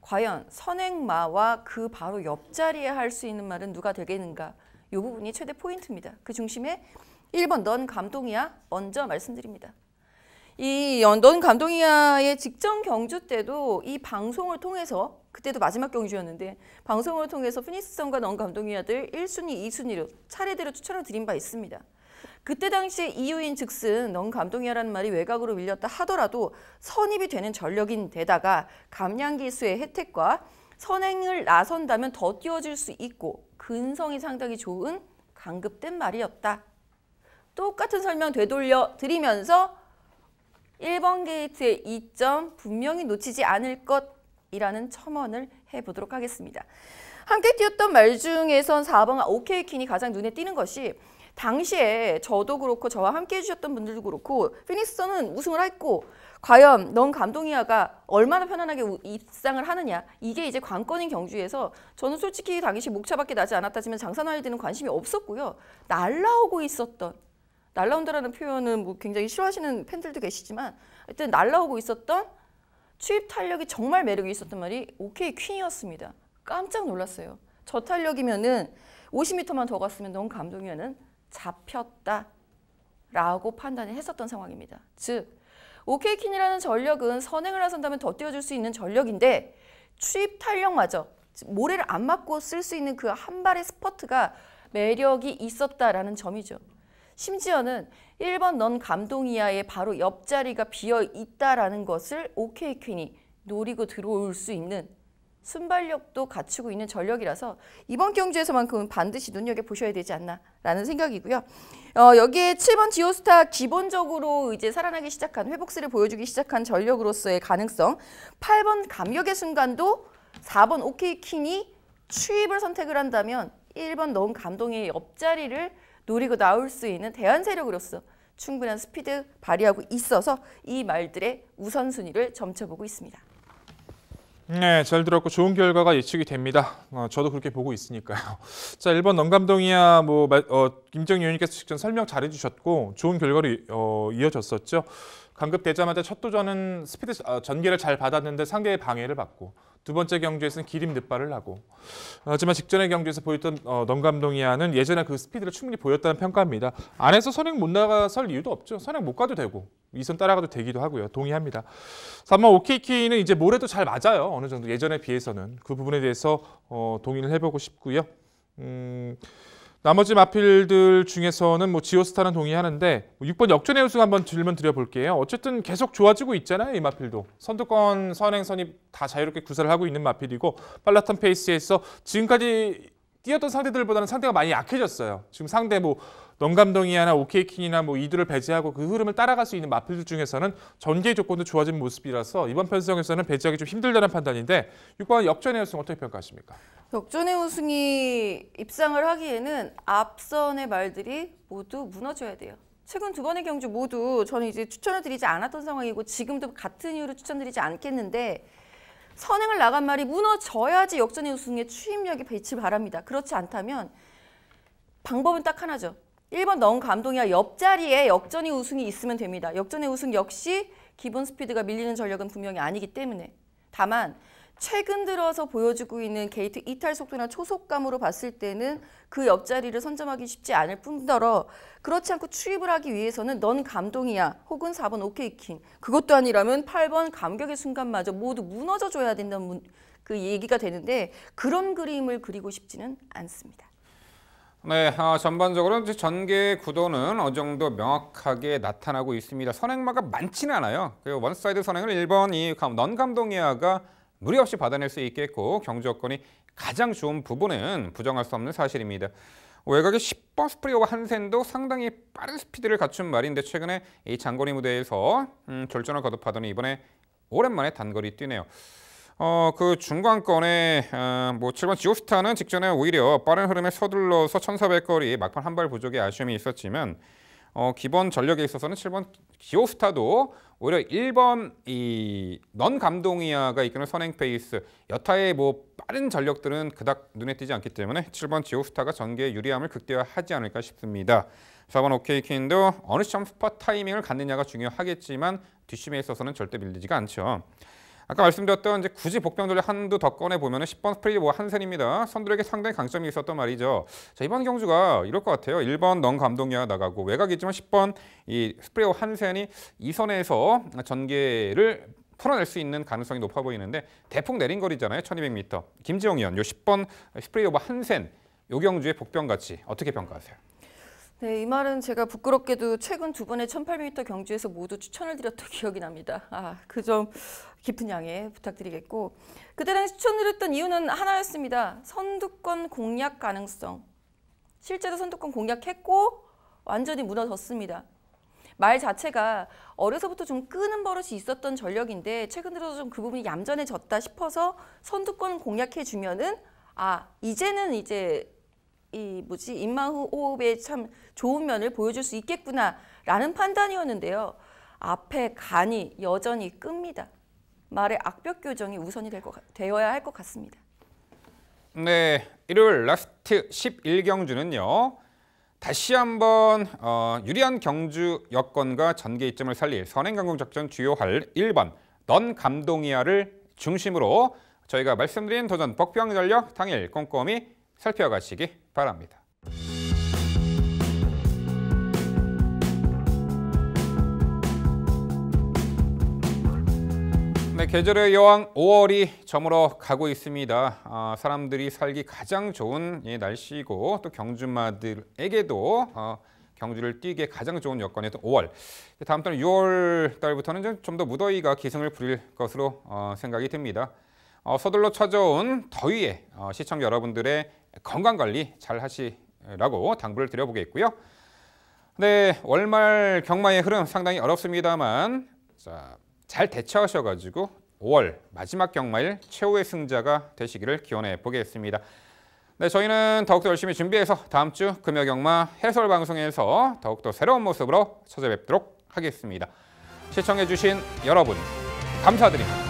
과연 선행마와 그 바로 옆자리에 할 수 있는 말은 누가 되겠는가 이 부분이 최대 포인트입니다. 그 중심에 1번 넌 감동이야 먼저 말씀드립니다. 이 넌 감동이야의 직전 경주 때도 이 방송을 통해서 그때도 마지막 경주였는데 방송을 통해서 피니스성과넌 감독의 아들 1순위, 2순위로 차례대로 추천을 드린 바 있습니다. 그때 당시 이유인 즉슨 넌 감동이야라는 말이 외곽으로 밀렸다 하더라도 선입이 되는 전력인 데다가 감량기수의 혜택과 선행을 나선다면 더 띄워질 수 있고 근성이 상당히 좋은 강급된 말이었다. 똑같은 설명 되돌려 드리면서 1번 게이트의 이점 분명히 놓치지 않을 것 이라는 첨언을 해보도록 하겠습니다. 함께 뛰었던 말 중에선 4번 오케이킨이 가장 눈에 띄는 것이 당시에 저도 그렇고 저와 함께 해주셨던 분들도 그렇고 피닉스는 우승을 했고 과연 넌 감동이야가 얼마나 편안하게 입상을 하느냐 이게 이제 관건인 경주에서 저는 솔직히 당시 목차밖에 나지 않았다지만 장산화일드는 관심이 없었고요. 날라오고 있었던 날라온다라는 표현은 뭐 굉장히 싫어하시는 팬들도 계시지만 하여튼 날라오고 있었던 추입 탄력이 정말 매력이 있었던 말이 오케이 퀸이었습니다. 깜짝 놀랐어요. 저 탄력이면은 50m만 더 갔으면 너 감동이면은 잡혔다 라고 판단을 했었던 상황입니다. 즉 오케이 퀸이라는 전력은 선행을 나선다면 더 뛰어줄 수 있는 전력인데 추입 탄력마저 모래를 안 맞고 쓸 수 있는 그 한 발의 스퍼트가 매력이 있었다라는 점이죠. 심지어는 1번 넌 감동이야의 바로 옆자리가 비어 있다라는 것을 오케이 퀸이 노리고 들어올 수 있는 순발력도 갖추고 있는 전력이라서 이번 경주에서만큼은 반드시 눈여겨보셔야 되지 않나라는 생각이고요. 어, 여기에 7번 지오스타 기본적으로 이제 살아나기 시작한 회복스를 보여주기 시작한 전력으로서의 가능성 8번 감격의 순간도 4번 오케이 퀸이 추입을 선택을 한다면 1번 넣은 감동의 옆자리를 노리고 나올 수 있는 대안 세력으로서 충분한 스피드 발휘하고 있어서 이 말들의 우선순위를 점쳐보고 있습니다. 네, 잘 들었고 좋은 결과가 예측이 됩니다. 어, 저도 그렇게 보고 있으니까요. 자, 1번 넘감동이야 뭐 어, 김정희 의원님께서 직접 설명 잘해주셨고 좋은 결과로 어, 이어졌었죠. 강급되자마자 첫 도전은 스피드 어, 전개를 잘 받았는데 상대의 방해를 받고 두 번째 경주에서는 기립 늦발을 하고 어, 하지만 직전의 경주에서 보였던 어, 넘감동이야는 예전에 그 스피드를 충분히 보였다는 평가입니다. 안에서 선행 못 나가설 이유도 없죠. 선행 못 가도 되고 이선 따라가도 되기도 하고요. 동의합니다. 3번 OKK는 이제 모래도 잘 맞아요. 어느 정도 예전에 비해서는 그 부분에 대해서 어, 동의를 해보고 싶고요. 음... 나머지 마필들 중에서는 뭐 지오스타는 동의하는데 6번 뭐 역전의 우승 한번 질문 드려볼게요. 어쨌든 계속 좋아지고 있잖아요. 이 마필도. 선두권 선행선이 다 자유롭게 구사를 하고 있는 마필이고 빨라탄 페이스에서 지금까지 뛰었던 상대들보다는 상대가 많이 약해졌어요. 지금 상대 뭐 넘감동이나 오케이킹이나 뭐 이들을 배제하고 그 흐름을 따라갈 수 있는 마필들 중에서는 전개 조건도 좋아진 모습이라서 이번 편성에서는 배제하기 좀 힘들다는 판단인데 6번 역전의 우승 어떻게 평가하십니까? 역전의 우승이 입상을 하기에는 앞선의 말들이 모두 무너져야 돼요. 최근 두 번의 경주 모두 저는 이제 추천을 드리지 않았던 상황이고 지금도 같은 이유로 추천드리지 않겠는데 선행을 나간 말이 무너져야지 역전의 우승에 추임력이 배치 바랍니다. 그렇지 않다면 방법은 딱 하나죠. 1번 넣은 감동이야 옆자리에 역전의 우승이 있으면 됩니다. 역전의 우승 역시 기본 스피드가 밀리는 전력은 분명히 아니기 때문에 다만 최근 들어서 보여주고 있는 게이트 이탈 속도나 초속감으로 봤을 때는 그 옆자리를 선점하기 쉽지 않을 뿐더러 그렇지 않고 추입을 하기 위해서는 넌 감동이야 혹은 4번 오케이킹 그것도 아니라면 8번 감격의 순간마저 모두 무너져줘야 된다는 그 얘기가 되는데 그런 그림을 그리고 싶지는 않습니다. 네, 아, 전반적으로 전개 구도는 어느 정도 명확하게 나타나고 있습니다. 선행마가 많지는 않아요. 그 원사이드 선행을 1번 이넌 감동이야가 무리 없이 받아낼 수 있겠고 경주 여건이 가장 좋은 부분은 부정할 수 없는 사실입니다. 외곽의 10번 스프리오와 한센도 상당히 빠른 스피드를 갖춘 말인데 최근에 이 장거리 무대에서 음, 졸전을 거듭하더니 이번에 오랜만에 단거리 뛰네요. 어, 그 중간권에 어, 뭐 7번 지오스타는 직전에 오히려 빠른 흐름에 서둘러서 1400거리 막판 한발 부족의 아쉬움이 있었지만 어, 기본 전력에 있어서는 7번 지오스타도 오히려 1번 이넌 감동이야가 이끄는 선행 페이스 여타의 뭐 빠른 전력들은 그닥 눈에 띄지 않기 때문에 7번 지오스타가 전개의 유리함을 극대화하지 않을까 싶습니다. 4번 오케이퀸도 어느 시점 스팟 타이밍을 갖느냐가 중요하겠지만 뒷심에 있어서는 절대 밀리지가 않죠. 아까 말씀드렸던 이제 굳이 복병 전략 한두 더 꺼내 보면 10번 프리 뭐 한센입니다. 선두에게 상당히 강점이 있었던 말이죠. 자, 이번 경주가 이럴 것 같아요. 1번 넌 감독이야 나가고 외곽이지만 10번 이 스프레오 한센이 이선에서 전개를 풀어낼 수 있는 가능성이 높아 보이는데 대폭 내린 거리잖아요. 1200m. 김지영 의원, 10번 스프레이 오버 한센 요 경주의 복병같이 어떻게 평가하세요? 네, 이 말은 제가 부끄럽게도 최근 두 번의 1800m 경주에서 모두 추천을 드렸던 기억이 납니다. 아, 그 점 깊은 양해 부탁드리겠고 그때 당시 추천을 했던 이유는 하나였습니다. 선두권 공략 가능성. 실제로 선두권 공략했고 완전히 무너졌습니다. 말 자체가 어려서부터 좀 끄는 버릇이 있었던 전력인데 최근 들어서 좀 그 부분이 얌전해졌다 싶어서 선두권 공략해주면은 아 이제는 이제 이 뭐지 임마흐 호흡의 참 좋은 면을 보여줄 수 있겠구나라는 판단이었는데요. 앞에 간이 여전히 끕니다. 말의 악벽 교정이 우선이 될 것, 되어야 할 것 같습니다. 네, 일요일 라스트 11경주는요. 다시 한번 어, 유리한 경주 여건과 전개이점을 살릴 선행강공작전 주요할 1번 넌 감동이야를 중심으로 저희가 말씀드린 도전 복병전력 당일 꼼꼼히 살펴가시기 바랍니다. 네, 계절의 여왕 5월이 저물어 가고 있습니다. 어, 사람들이 살기 가장 좋은 예, 날씨고 또 경주마들에게도 어, 경주를 뛰기 가장 좋은 여건이던 5월. 다음 달 6월 달부터는 좀 더 무더위가 기승을 부릴 것으로 어, 생각이 듭니다. 어, 서둘러 찾아온 더위에 어, 시청 여러분들의 건강관리 잘 하시라고 당부를 드려보겠고요. 네, 월말 경마의 흐름 상당히 어렵습니다만 자, 잘 대처하셔가지고 5월 마지막 경마일 최후의 승자가 되시기를 기원해 보겠습니다. 네, 저희는 더욱더 열심히 준비해서 다음 주 금요 경마 해설 방송에서 더욱더 새로운 모습으로 찾아뵙도록 하겠습니다. 시청해주신 여러분 감사드립니다.